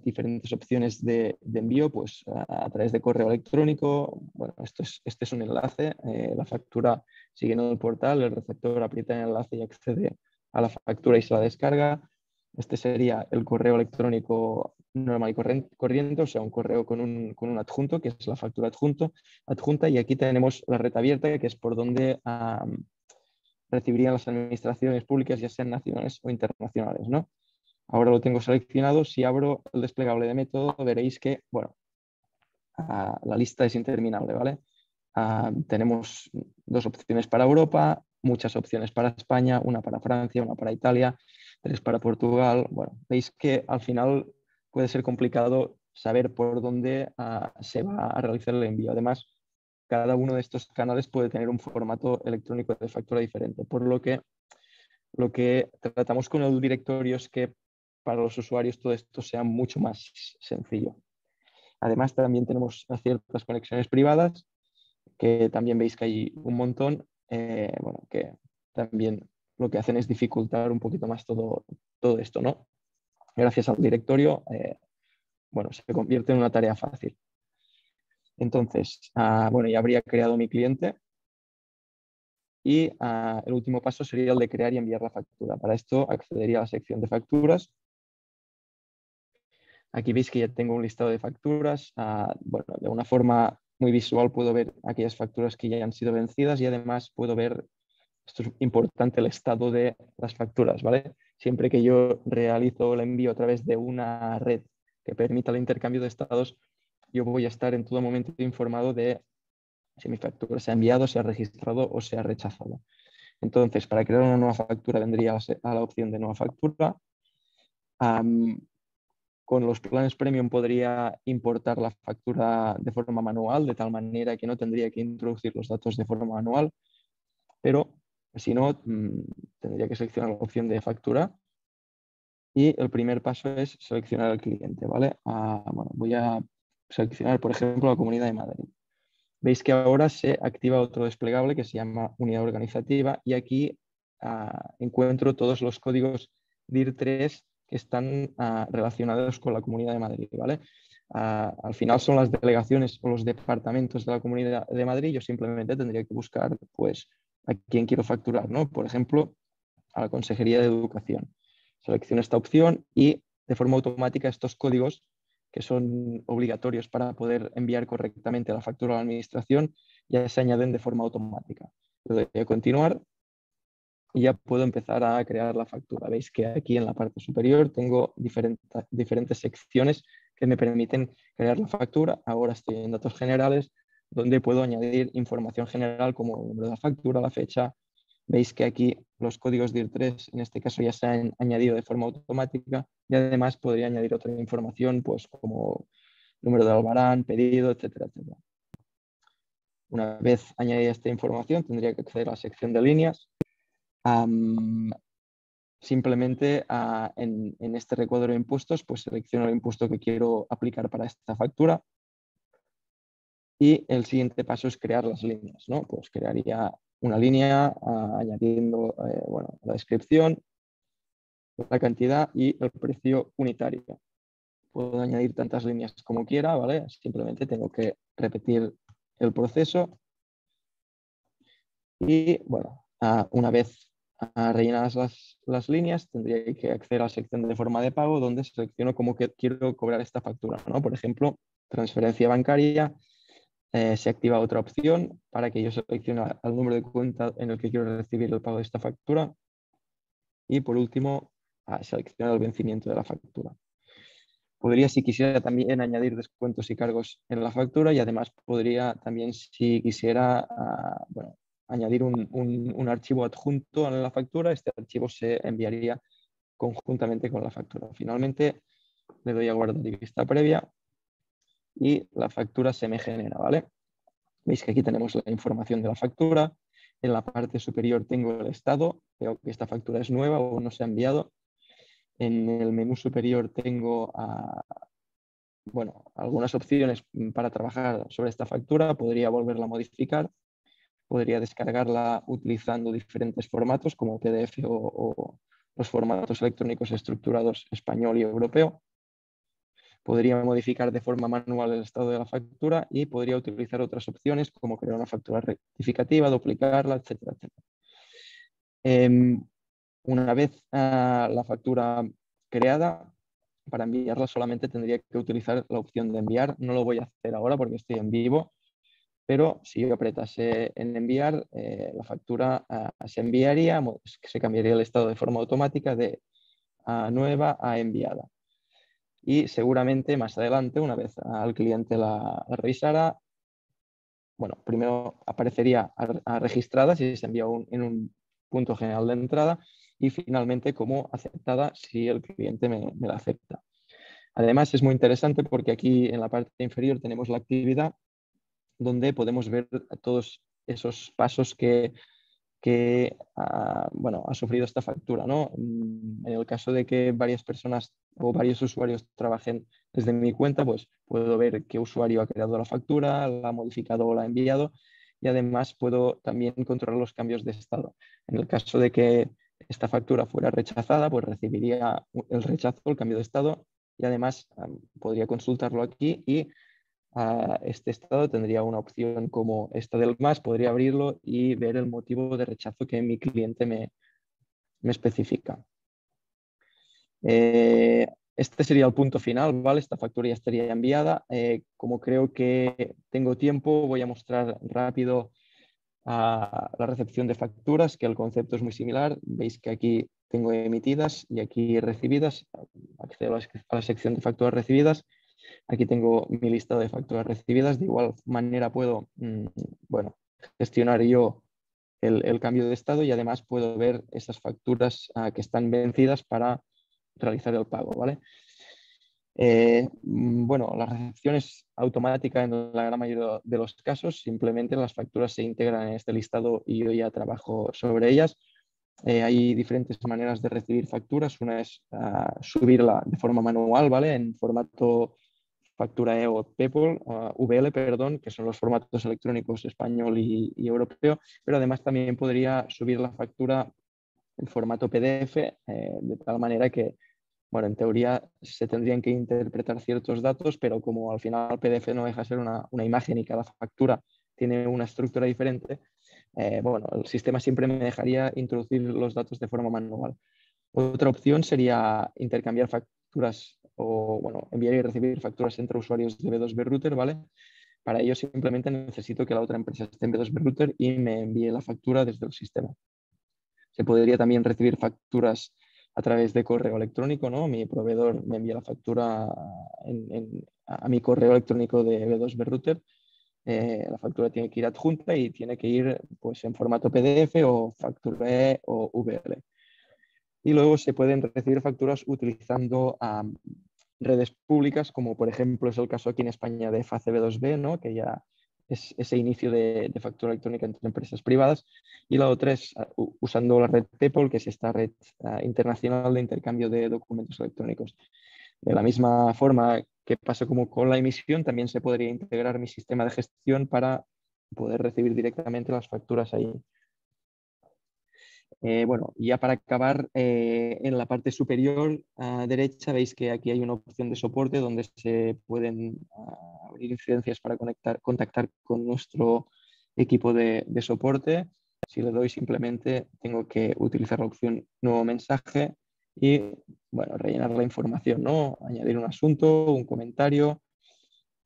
diferentes opciones de, envío, pues a, través de correo electrónico. Bueno, esto es, este es un enlace, eh, la factura sigue en el portal, el receptor aprieta el enlace y accede a la factura y se la descarga. Este sería el correo electrónico normal y corriente, o sea, un correo con un, adjunto, que es la factura adjunto, adjunta, y aquí tenemos la red abierta, que es por donde recibirían las administraciones públicas, ya sean nacionales o internacionales. ¿no? Ahora lo tengo seleccionado. Si abro el desplegable de método, veréis que, bueno, la lista es interminable, ¿vale? Ah, tenemos dos opciones para Europa, muchas opciones para España, una para Francia, una para Italia, tres para Portugal. Bueno, veis que al final puede ser complicado saber por dónde ah, se va a realizar el envío. Además, cada uno de estos canales puede tener un formato electrónico de factura diferente, por lo que lo que tratamos con el directorio es que para los usuarios todo esto sea mucho más sencillo. Además, también tenemos ciertas conexiones privadas, que también veis que hay un montón, eh, que también lo que hacen es dificultar un poquito más todo, todo esto, ¿no? Gracias al directorio, eh, bueno, se convierte en una tarea fácil. Entonces, ah, bueno, ya habría creado mi cliente y ah, el último paso sería el de crear y enviar la factura. Para esto accedería a la sección de facturas. Aquí veis que ya tengo un listado de facturas. Ah, bueno, de una forma muy visual puedo ver aquellas facturas que ya han sido vencidas y además puedo ver, esto es importante, el estado de las facturas, ¿vale? Siempre que yo realizo el envío a través de una red que permita el intercambio de estados, yo voy a estar en todo momento informado de si mi factura se ha enviado, se ha registrado o se ha rechazado. Entonces, para crear una nueva factura vendría a la opción de nueva factura. con los planes premium podría importar la factura de forma manual, de tal manera que no tendría que introducir los datos de forma manual, pero si no, mm, tendría que seleccionar la opción de factura. Y el primer paso es seleccionar al cliente, ¿vale? Ah, voy a seleccionar, por ejemplo, la Comunidad de Madrid. Veis que ahora se activa otro desplegable que se llama Unidad Organizativa y aquí ah, encuentro todos los códigos DIR3 que están ah, relacionados con la Comunidad de Madrid. ¿vale? Ah, al final son las delegaciones o los departamentos de la Comunidad de Madrid. Yo simplemente tendría que buscar pues, a quién quiero facturar. ¿no? Por ejemplo, a la Consejería de Educación. Selecciono esta opción y de forma automática estos códigos que son obligatorios para poder enviar correctamente la factura a la administración, ya se añaden de forma automática. Le doy a continuar y ya puedo empezar a crear la factura. Veis que aquí en la parte superior tengo diferentes secciones que me permiten crear la factura. Ahora estoy en datos generales, donde puedo añadir información general como el número de la factura, la fecha, Veis que aquí los códigos DIR3 en este caso ya se han añadido de forma automática y además podría añadir otra información pues como número de albarán, pedido, etcétera, etcétera. Una vez añadida esta información tendría que acceder a la sección de líneas. simplemente en, en, este recuadro de impuestos pues selecciono el impuesto que quiero aplicar para esta factura y el siguiente paso es crear las líneas. ¿no? Pues crearía una línea añadiendo eh, la descripción, la cantidad y el precio unitario. Puedo añadir tantas líneas como quiera, ¿vale? Simplemente tengo que repetir el proceso. Y bueno, una vez rellenadas las, líneas, tendría que acceder a la sección de forma de pago donde selecciono cómo que quiero cobrar esta factura, ¿no? Por ejemplo, transferencia bancaria, eh, se activa otra opción para que yo seleccione el número de cuenta en el que quiero recibir el pago de esta factura. Y por último, a seleccionar el vencimiento de la factura. Podría, si quisiera, también añadir descuentos y cargos en la factura y además podría también, si quisiera, ah, añadir un, un, archivo adjunto a la factura. Este archivo se enviaría conjuntamente con la factura. Finalmente, le doy a guardar y vista previa y la factura se me genera, ¿vale? Veis que aquí tenemos la información de la factura, en la parte superior tengo el estado, veo que esta factura es nueva o no se ha enviado. En el menú superior tengo ah, bueno, algunas opciones para trabajar sobre esta factura, podría volverla a modificar, podría descargarla utilizando diferentes formatos como PDF o los formatos electrónicos estructurados español y europeo podría modificar de forma manual el estado de la factura y podría utilizar otras opciones como crear una factura rectificativa, duplicarla, etcétera, em, una vez ah, la factura creada, para enviarla solamente tendría que utilizar la opción de enviar. No lo voy a hacer ahora porque estoy en vivo, pero si yo apretase en enviar, eh, la factura ah, se enviaría, se cambiaría el estado de forma automática de ah, nueva a enviada y seguramente más adelante, una vez al cliente la, revisara, bueno, primero aparecería registrada si se envía en un punto general de entrada y finalmente como aceptada si el cliente me, me, la acepta. Además es muy interesante porque aquí en la parte inferior tenemos la actividad donde podemos ver todos esos pasos que que ha, ah, bueno, ha sufrido esta factura. ¿no? Mm, en el caso de que varias personas o varios usuarios trabajen desde mi cuenta, pues puedo ver qué usuario ha creado la factura, la ha modificado o la ha enviado y además puedo también controlar los cambios de estado. En el caso de que esta factura fuera rechazada, pues recibiría el rechazo, el cambio de estado y además podría consultarlo aquí y a este estado tendría una opción como esta del más, podría abrirlo y ver el motivo de rechazo que mi cliente me, me especifica. Eh, este sería el punto final, ¿vale? Esta factura ya estaría enviada. Eh, como creo que tengo tiempo, voy a mostrar rápido ah, la recepción de facturas, que el concepto es muy similar. Veis que aquí tengo emitidas y aquí recibidas. Accedo a la sección de facturas recibidas Aquí tengo mi lista de facturas recibidas. De igual manera puedo mm, bueno, gestionar yo el, cambio de estado y además puedo ver esas facturas ah, que están vencidas para realizar el pago. ¿vale? Eh, mm, bueno, la recepción es automática en la gran mayoría de los casos. Simplemente las facturas se integran en este listado y yo ya trabajo sobre ellas. Eh, hay diferentes maneras de recibir facturas. Una es ah, subirla de forma manual, ¿vale? En formato factura E o VL, perdón, que son los formatos electrónicos español y, europeo, pero además también podría subir la factura en formato PDF, eh, de tal manera que, bueno, en teoría se tendrían que interpretar ciertos datos, pero como al final PDF no deja ser una, imagen y cada factura tiene una estructura diferente, eh, bueno, el sistema siempre me dejaría introducir los datos de forma manual. Otra opción sería intercambiar facturas o bueno, enviar y recibir facturas entre usuarios de B2B Router, ¿vale? Para ello simplemente necesito que la otra empresa esté en B2B Router y me envíe la factura desde el sistema. Se podría también recibir facturas a través de correo electrónico, ¿no? Mi proveedor me envía la factura a mi correo electrónico de B2B Router. Eh, la factura tiene que ir adjunta y tiene que ir pues, en formato PDF o factura o VL. Y luego se pueden recibir facturas utilizando redes públicas, como por ejemplo es el caso aquí en España de FACB2B, b que ya es ese inicio de, factura electrónica entre empresas privadas. Y la otra es ah, usando la red Tepol que es esta red ah, internacional de intercambio de documentos electrónicos. De la misma forma que pasa como con la emisión, también se podría integrar mi sistema de gestión para poder recibir directamente las facturas ahí. Eh, bueno, ya para acabar, eh, en la parte superior derecha veis que aquí hay una opción de soporte donde se pueden ah, abrir incidencias para conectar, contactar con nuestro equipo de, soporte. Si le doy simplemente tengo que utilizar la opción nuevo mensaje y bueno, rellenar la información, ¿no? añadir un asunto, un comentario,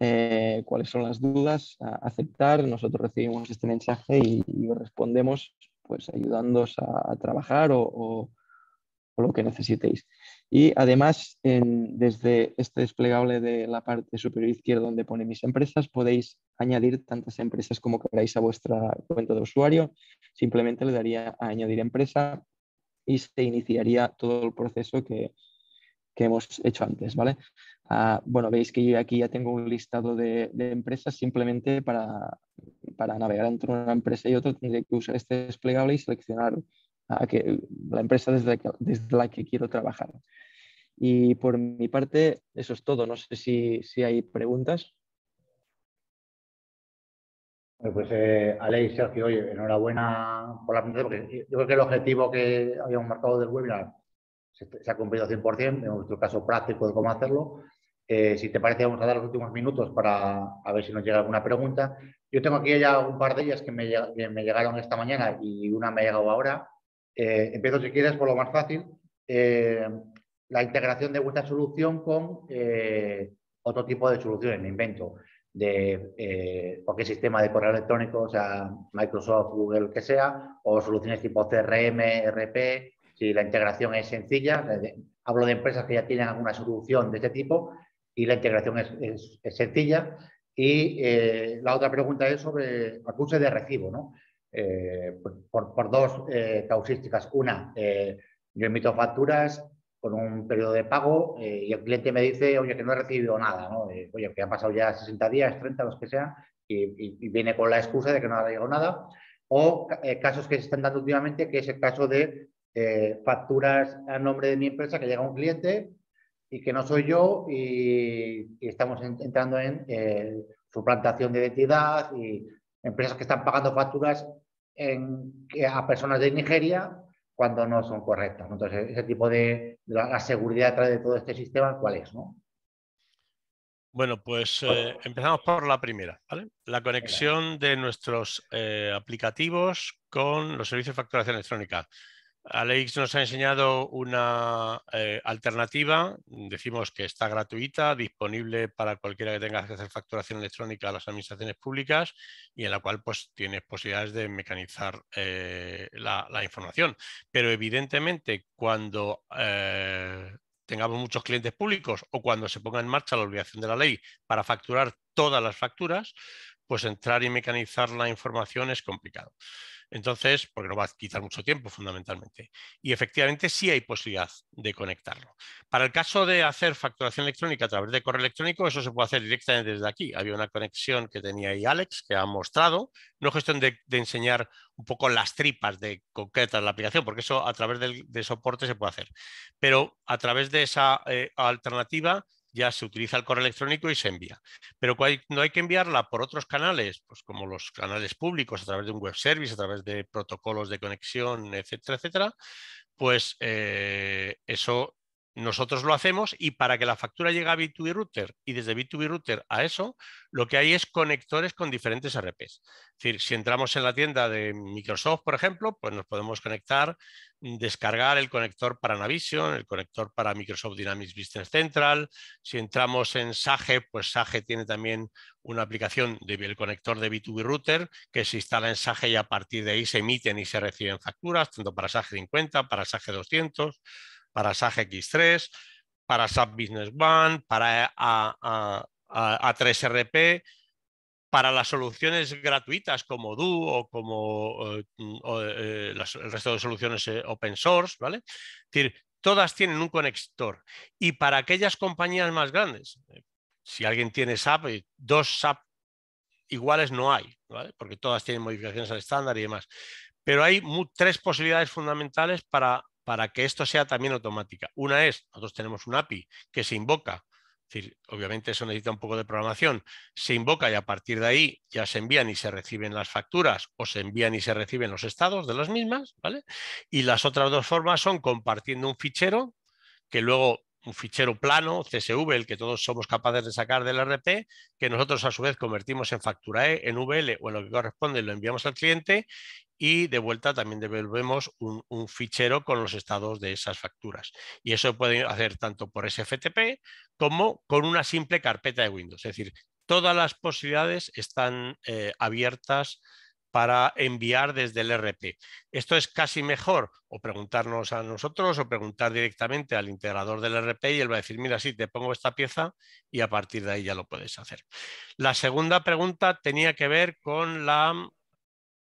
eh, cuáles son las dudas, aceptar, nosotros recibimos este mensaje y, y respondemos pues ayudándoos a, trabajar o, lo que necesitéis. Y además, desde este desplegable de la parte superior izquierda donde pone mis empresas, podéis añadir tantas empresas como queráis a vuestra cuenta de usuario. Simplemente le daría a añadir empresa y se iniciaría todo el proceso que, que hemos hecho antes, ¿vale? Ah, bueno, veis que yo aquí ya tengo un listado de, empresas simplemente para, navegar entre una empresa y otra tendré que usar este desplegable y seleccionar que, la empresa desde la, que, quiero trabajar. Y por mi parte, eso es todo. No sé si, hay preguntas. Pues eh, Sergio, oye, enhorabuena por la presentación, porque yo creo que el objetivo que habíamos marcado del webinar se, ha cumplido 100%, en nuestro caso práctico de cómo hacerlo. Eh, si te parece, vamos a dar los últimos minutos para ver si nos llega alguna pregunta. Yo tengo aquí ya un par de ellas que me, llegaron esta mañana y una me ha llegado ahora. Eh, empiezo, si quieres, por lo más fácil. Eh, la integración de vuestra solución con otro tipo de soluciones, me invento, de cualquier sistema de correo electrónico, o sea, Microsoft, Google, que sea, o soluciones tipo CRM, RP, la integración es sencilla, hablo de empresas que ya tienen alguna solución de este tipo y la integración es, sencilla. Y eh, la otra pregunta es sobre acuse de recibo, ¿no? Eh, pues, por, dos eh, causísticas. Una, yo emito facturas con un periodo de pago y el cliente me dice, oye, que no he recibido nada, oye, que han pasado ya 60 días, 30, los que sea, y, y viene con la excusa de que no ha llegado nada. O casos que se están dando últimamente, que es el caso de eh, facturas a nombre de mi empresa que llega un cliente y que no soy yo y, estamos entrando en eh, suplantación de identidad y empresas que están pagando facturas eh, a personas de Nigeria cuando no son correctas. Entonces, ese tipo de, la, seguridad detrás de todo este sistema, ¿cuál es? No? Bueno, pues empezamos por la primera, La conexión de nuestros aplicativos con los servicios de facturación electrónica. Alex nos ha enseñado una eh, alternativa, decimos que está gratuita, disponible para cualquiera que tenga que hacer facturación electrónica a las administraciones públicas y en la cual pues tienes posibilidades de mecanizar eh, la, información. Pero evidentemente cuando eh, tengamos muchos clientes públicos o cuando se ponga en marcha la obligación de la ley para facturar todas las facturas, pues entrar y mecanizar la información es complicado. Entonces, porque no va a quitar mucho tiempo fundamentalmente. Y efectivamente sí hay posibilidad de conectarlo. Para el caso de hacer facturación electrónica a través de correo electrónico, eso se puede hacer directamente desde aquí. Había una conexión que tenía ahí Alex, que ha mostrado. No es cuestión de, enseñar un poco las tripas de concretar la aplicación, porque eso a través del, de soporte se puede hacer. Pero a través de esa eh, alternativa ya se utiliza el correo electrónico y se envía. Pero no hay que enviarla por otros canales, pues como los canales públicos, a través de un web service, a través de protocolos de conexión, etcétera, etcétera, pues eh, eso nosotros lo hacemos y para que la factura llegue a B2B Router y desde B2B Router a eso, lo que hay es conectores con diferentes RPs. Es decir, si entramos en la tienda de Microsoft, por ejemplo, pues nos podemos conectar, mm, descargar el conector para Navision, el conector para Microsoft Dynamics Business Central. Si entramos en Sage, pues Sage tiene también una aplicación del conector de B2B Router que se instala en Sage y a partir de ahí se emiten y se reciben facturas, tanto para Sage 50, para Sage 200 para SAG X3, para SAP Business One, para A, 3 rp para las soluciones gratuitas como Duo o como eh, mm, eh, el resto de soluciones eh, open source, ¿vale? Es decir, todas tienen un conector. Y para aquellas compañías más grandes, si alguien tiene SAP, dos SAP iguales no hay, ¿vale? Porque todas tienen modificaciones al estándar y demás. Pero hay tres posibilidades fundamentales para para que esto sea también automática. Una es, nosotros tenemos un API que se invoca, es obviamente eso necesita un poco de programación, se invoca y a partir de ahí ya se envían y se reciben las facturas o se envían y se reciben los estados de las mismas, ¿vale? Y las otras dos formas son compartiendo un fichero que luego un fichero plano, CSV, el que todos somos capaces de sacar del RP, que nosotros a su vez convertimos en factura E, en VL o en lo que corresponde, lo enviamos al cliente y de vuelta también devolvemos un, fichero con los estados de esas facturas. Y eso puede hacer tanto por SFTP como con una simple carpeta de Windows. Es decir, todas las posibilidades están eh, abiertas para enviar desde el RP. Esto es casi mejor o preguntarnos a nosotros o preguntar directamente al integrador del RP y él va a decir, mira, sí, te pongo esta pieza y a partir de ahí ya lo puedes hacer. La segunda pregunta tenía que ver con la...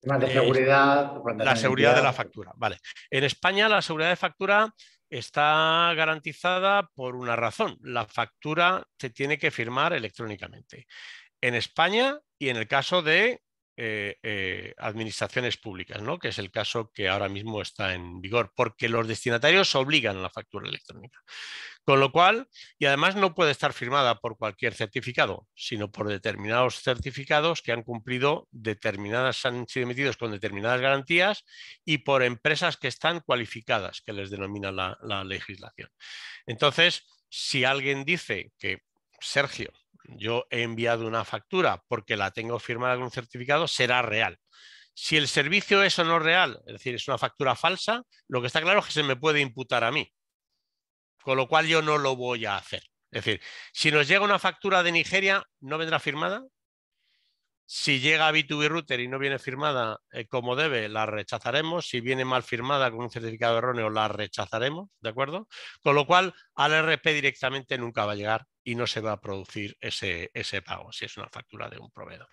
Eh, seguridad, la seguridad de la factura. Vale. En España la seguridad de factura está garantizada por una razón. La factura se tiene que firmar electrónicamente. En España y en el caso de eh, eh, administraciones públicas, ¿no? que es el caso que ahora mismo está en vigor, porque los destinatarios obligan la factura electrónica. Con lo cual, y además no puede estar firmada por cualquier certificado, sino por determinados certificados que han cumplido determinadas, han sido emitidos con determinadas garantías y por empresas que están cualificadas, que les denomina la legislación. Entonces, si alguien dice que Sergio yo he enviado una factura porque la tengo firmada con un certificado, será real. Si el servicio es o no real, es decir, es una factura falsa, lo que está claro es que se me puede imputar a mí, con lo cual yo no lo voy a hacer. Es decir, si nos llega una factura de Nigeria, ¿no vendrá firmada? Si llega a B2B Router y no viene firmada eh, como debe, la rechazaremos. Si viene mal firmada con un certificado erróneo, la rechazaremos, ¿de acuerdo? Con lo cual, al RP directamente nunca va a llegar y no se va a producir ese, ese pago si es una factura de un proveedor.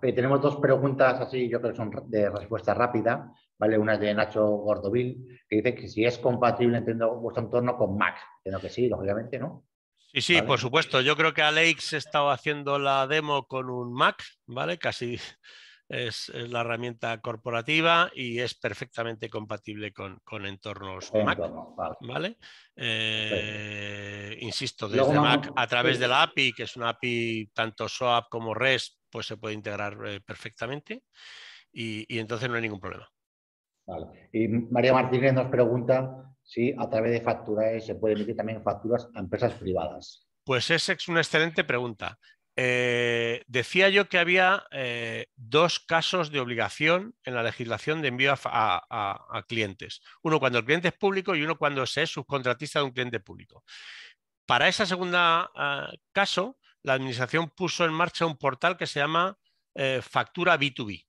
tenemos dos preguntas así, yo creo que son de respuesta rápida. ¿vale? Una es de Nacho Gordovil, que dice que si es compatible, entiendo, vuestro entorno con Mac. Entiendo que sí, lógicamente, ¿no? Sí, sí, por supuesto. Yo creo que Alex estaba haciendo la demo con un Mac, ¿vale? Casi es, la herramienta corporativa y es perfectamente compatible con, entornos Mac. Eh, insisto, desde Mac a través de la API, que es una API tanto SOAP como REST, pues se puede integrar eh, perfectamente y, y, entonces no hay ningún problema. Y María Martínez nos pregunta si a través de facturas se puede emitir también facturas a empresas privadas. Pues esa es una excelente pregunta. Eh, decía yo que había eh, dos casos de obligación en la legislación de envío a, clientes. Uno cuando el cliente es público y uno cuando se es subcontratista de un cliente público. Para ese segundo ah, caso, la Administración puso en marcha un portal que se llama eh, Factura B2B.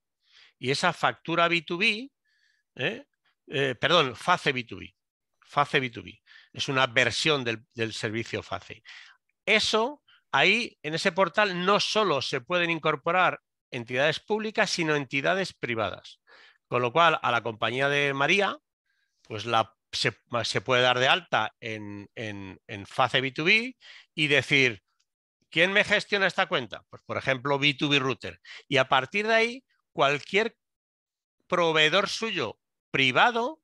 Y esa factura B2B, perdón, FACE B2B. FACE B2B. Es una versión del, del servicio FACE. Eso Ahí, en ese portal, no solo se pueden incorporar entidades públicas, sino entidades privadas. Con lo cual, a la compañía de María, pues se, puede dar de alta en, en, en Face B2B y decir, ¿quién me gestiona esta cuenta? Pues, por ejemplo, B2B Router. Y a partir de ahí, cualquier proveedor suyo privado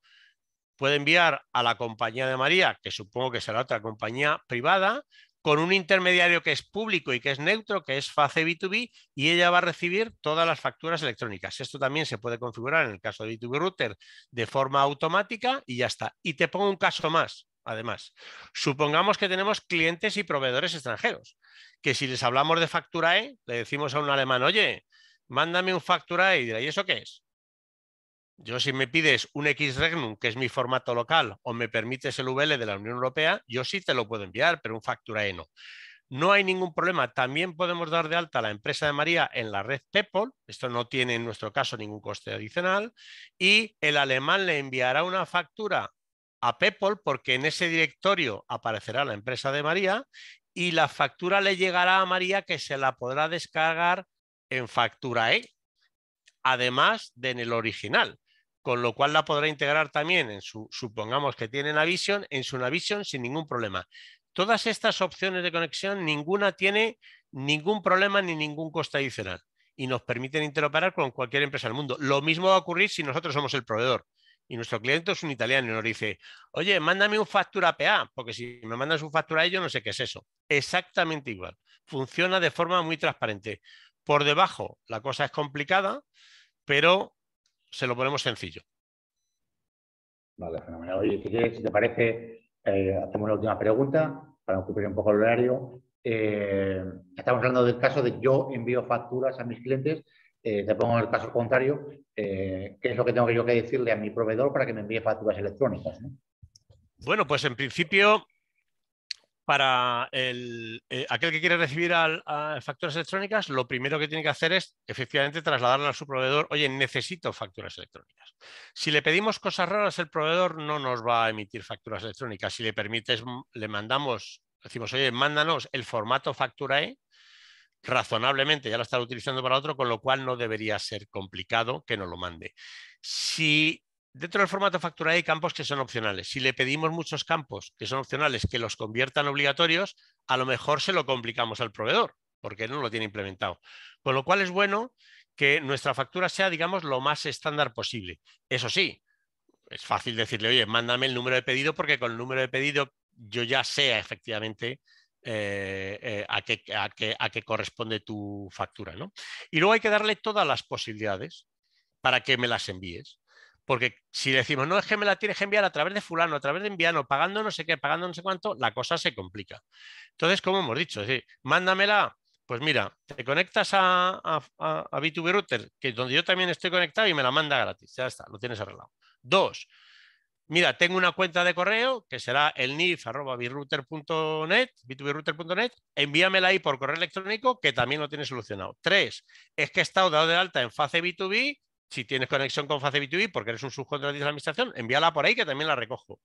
puede enviar a la compañía de María, que supongo que será otra compañía privada, con un intermediario que es público y que es neutro, que es FACE B2B, y ella va a recibir todas las facturas electrónicas. Esto también se puede configurar en el caso de B2B Router de forma automática y ya está. Y te pongo un caso más, además. Supongamos que tenemos clientes y proveedores extranjeros, que si les hablamos de factura E, le decimos a un alemán, oye, mándame un E y dirá, ¿y eso qué es? Yo si me pides un X-Regnum, que es mi formato local, o me permites el VL de la Unión Europea, yo sí te lo puedo enviar, pero un factura E no. No hay ningún problema. También podemos dar de alta a la empresa de María en la red PEPOL. Esto no tiene en nuestro caso ningún coste adicional. Y el alemán le enviará una factura a PEPOL porque en ese directorio aparecerá la empresa de María y la factura le llegará a María que se la podrá descargar en factura E, además de en el original con lo cual la podrá integrar también en su, supongamos que tiene Navision, en su Navision sin ningún problema. Todas estas opciones de conexión, ninguna tiene ningún problema ni ningún coste adicional y nos permiten interoperar con cualquier empresa del mundo. Lo mismo va a ocurrir si nosotros somos el proveedor y nuestro cliente es un italiano y nos dice, oye, mándame un factura PA, porque si me mandas un factura yo no sé qué es eso. Exactamente igual. Funciona de forma muy transparente. Por debajo la cosa es complicada, pero se lo ponemos sencillo. Vale, fenomenal. Oye, si, te parece, eh, hacemos la última pregunta para ocupar un poco el horario. Eh, estamos hablando del caso de yo envío facturas a mis clientes. Eh, te pongo en el caso contrario. ¿Qué es lo que tengo yo que decirle a mi proveedor para que me envíe facturas electrónicas? Bueno, pues en principio para el, eh, aquel que quiere recibir facturas electrónicas, lo primero que tiene que hacer es efectivamente trasladarle a su proveedor, oye, necesito facturas electrónicas. Si le pedimos cosas raras, el proveedor no nos va a emitir facturas electrónicas. Si le permites, mm, le mandamos, decimos, oye, mándanos el formato factura E, razonablemente ya lo está utilizando para otro, con lo cual no debería ser complicado que nos lo mande. Si Dentro del formato factura hay campos que son opcionales. Si le pedimos muchos campos que son opcionales, que los conviertan obligatorios, a lo mejor se lo complicamos al proveedor, porque no lo tiene implementado. Con lo cual es bueno que nuestra factura sea, digamos, lo más estándar posible. Eso sí, es fácil decirle, oye, mándame el número de pedido, porque con el número de pedido yo ya sé efectivamente eh, eh, a, qué, corresponde tu factura. Y luego hay que darle todas las posibilidades para que me las envíes. Porque si decimos, no, es que me la tienes que enviar a través de fulano, a través de enviano, pagando no sé qué, pagando no sé cuánto, la cosa se complica. Entonces, como hemos dicho, mándamela, pues mira, te conectas a, a, B2B Router, que es donde yo también estoy conectado y me la manda gratis. Ya está, lo tienes arreglado. Dos, mira, tengo una cuenta de correo que será el arroba b 2 envíamela ahí por correo electrónico que también lo tienes solucionado. Tres, es que he estado dado de alta en fase B2B si tienes conexión con Face B2B porque eres un subcontratista de la administración, envíala por ahí que también la recojo.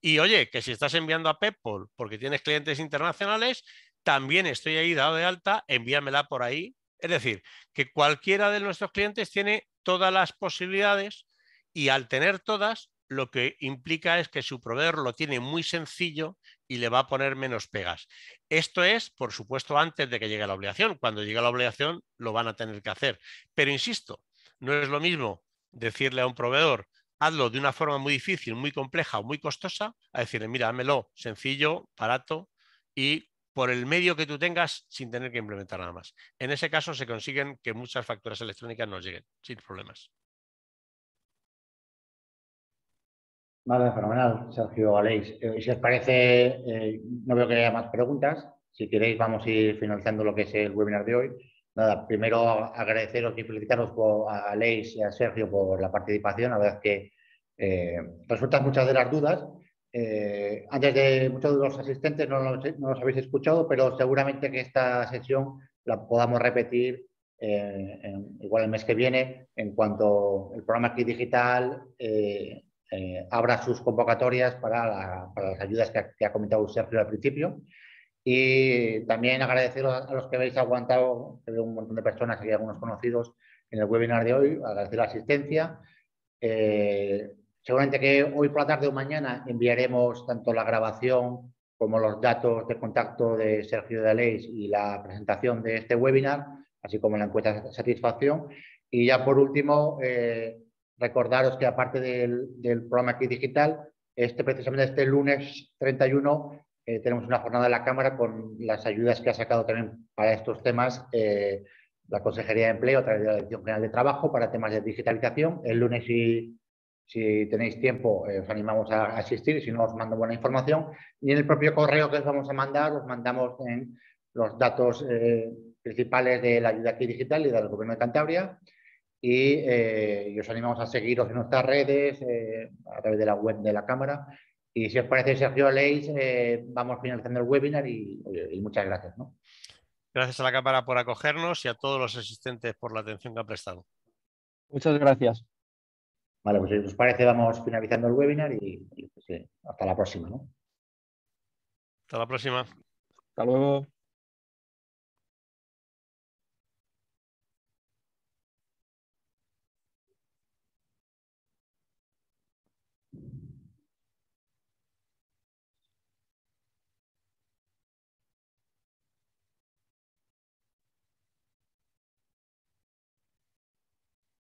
Y oye, que si estás enviando a PayPal porque tienes clientes internacionales, también estoy ahí dado de alta, envíamela por ahí. Es decir, que cualquiera de nuestros clientes tiene todas las posibilidades y al tener todas, lo que implica es que su proveedor lo tiene muy sencillo y le va a poner menos pegas. Esto es, por supuesto, antes de que llegue la obligación. Cuando llegue la obligación, lo van a tener que hacer. Pero insisto, no es lo mismo decirle a un proveedor, hazlo de una forma muy difícil, muy compleja o muy costosa, a decirle, mira, hámelo sencillo, barato y por el medio que tú tengas sin tener que implementar nada más. En ese caso se consiguen que muchas facturas electrónicas nos lleguen sin problemas. Vale, fenomenal, Sergio Aleix. Eh, si os parece, eh, no veo que haya más preguntas. Si queréis, vamos a ir finalizando lo que es el webinar de hoy nada, primero agradeceros y felicitaros a Leis y a Sergio por la participación. La verdad es que eh, resultan muchas de las dudas. Eh, antes de muchos de los asistentes no los, habéis escuchado, pero seguramente que esta sesión la podamos repetir eh, igual el mes que viene, en cuanto el programa aquí digital eh, abra sus convocatorias para, las ayudas que ha comentado Sergio al principio. Y también agradecer a los que habéis aguantado, un montón de personas, y algunos conocidos, en el webinar de hoy, agradecer la asistencia. Eh, seguramente que hoy por la tarde o mañana enviaremos tanto la grabación como los datos de contacto de Sergio de Daleis y la presentación de este webinar, así como la encuesta de satisfacción. Y ya por último, eh, recordaros que aparte del, del programa aquí digital, este precisamente este lunes 31 eh, tenemos una jornada de la Cámara con las ayudas que ha sacado también para estos temas eh, la Consejería de Empleo a través de la Dirección General de Trabajo para temas de digitalización. El lunes, si, si tenéis tiempo, eh, os animamos a asistir y si no, os mando buena información. Y en el propio correo que os vamos a mandar, os mandamos en los datos principales de la ayuda aquí digital y del Gobierno de Cantabria. Y, y, os animamos a seguiros en nuestras redes, a través de la web de la Cámara y si os parece, Sergio Leis, eh, vamos finalizando el webinar y, muchas gracias. ¿no? Gracias a la cámara por acogernos y a todos los asistentes por la atención que han prestado. Muchas gracias. Vale, pues si os parece, vamos finalizando el webinar y, pues, eh, hasta la próxima. Hasta la próxima. Hasta luego.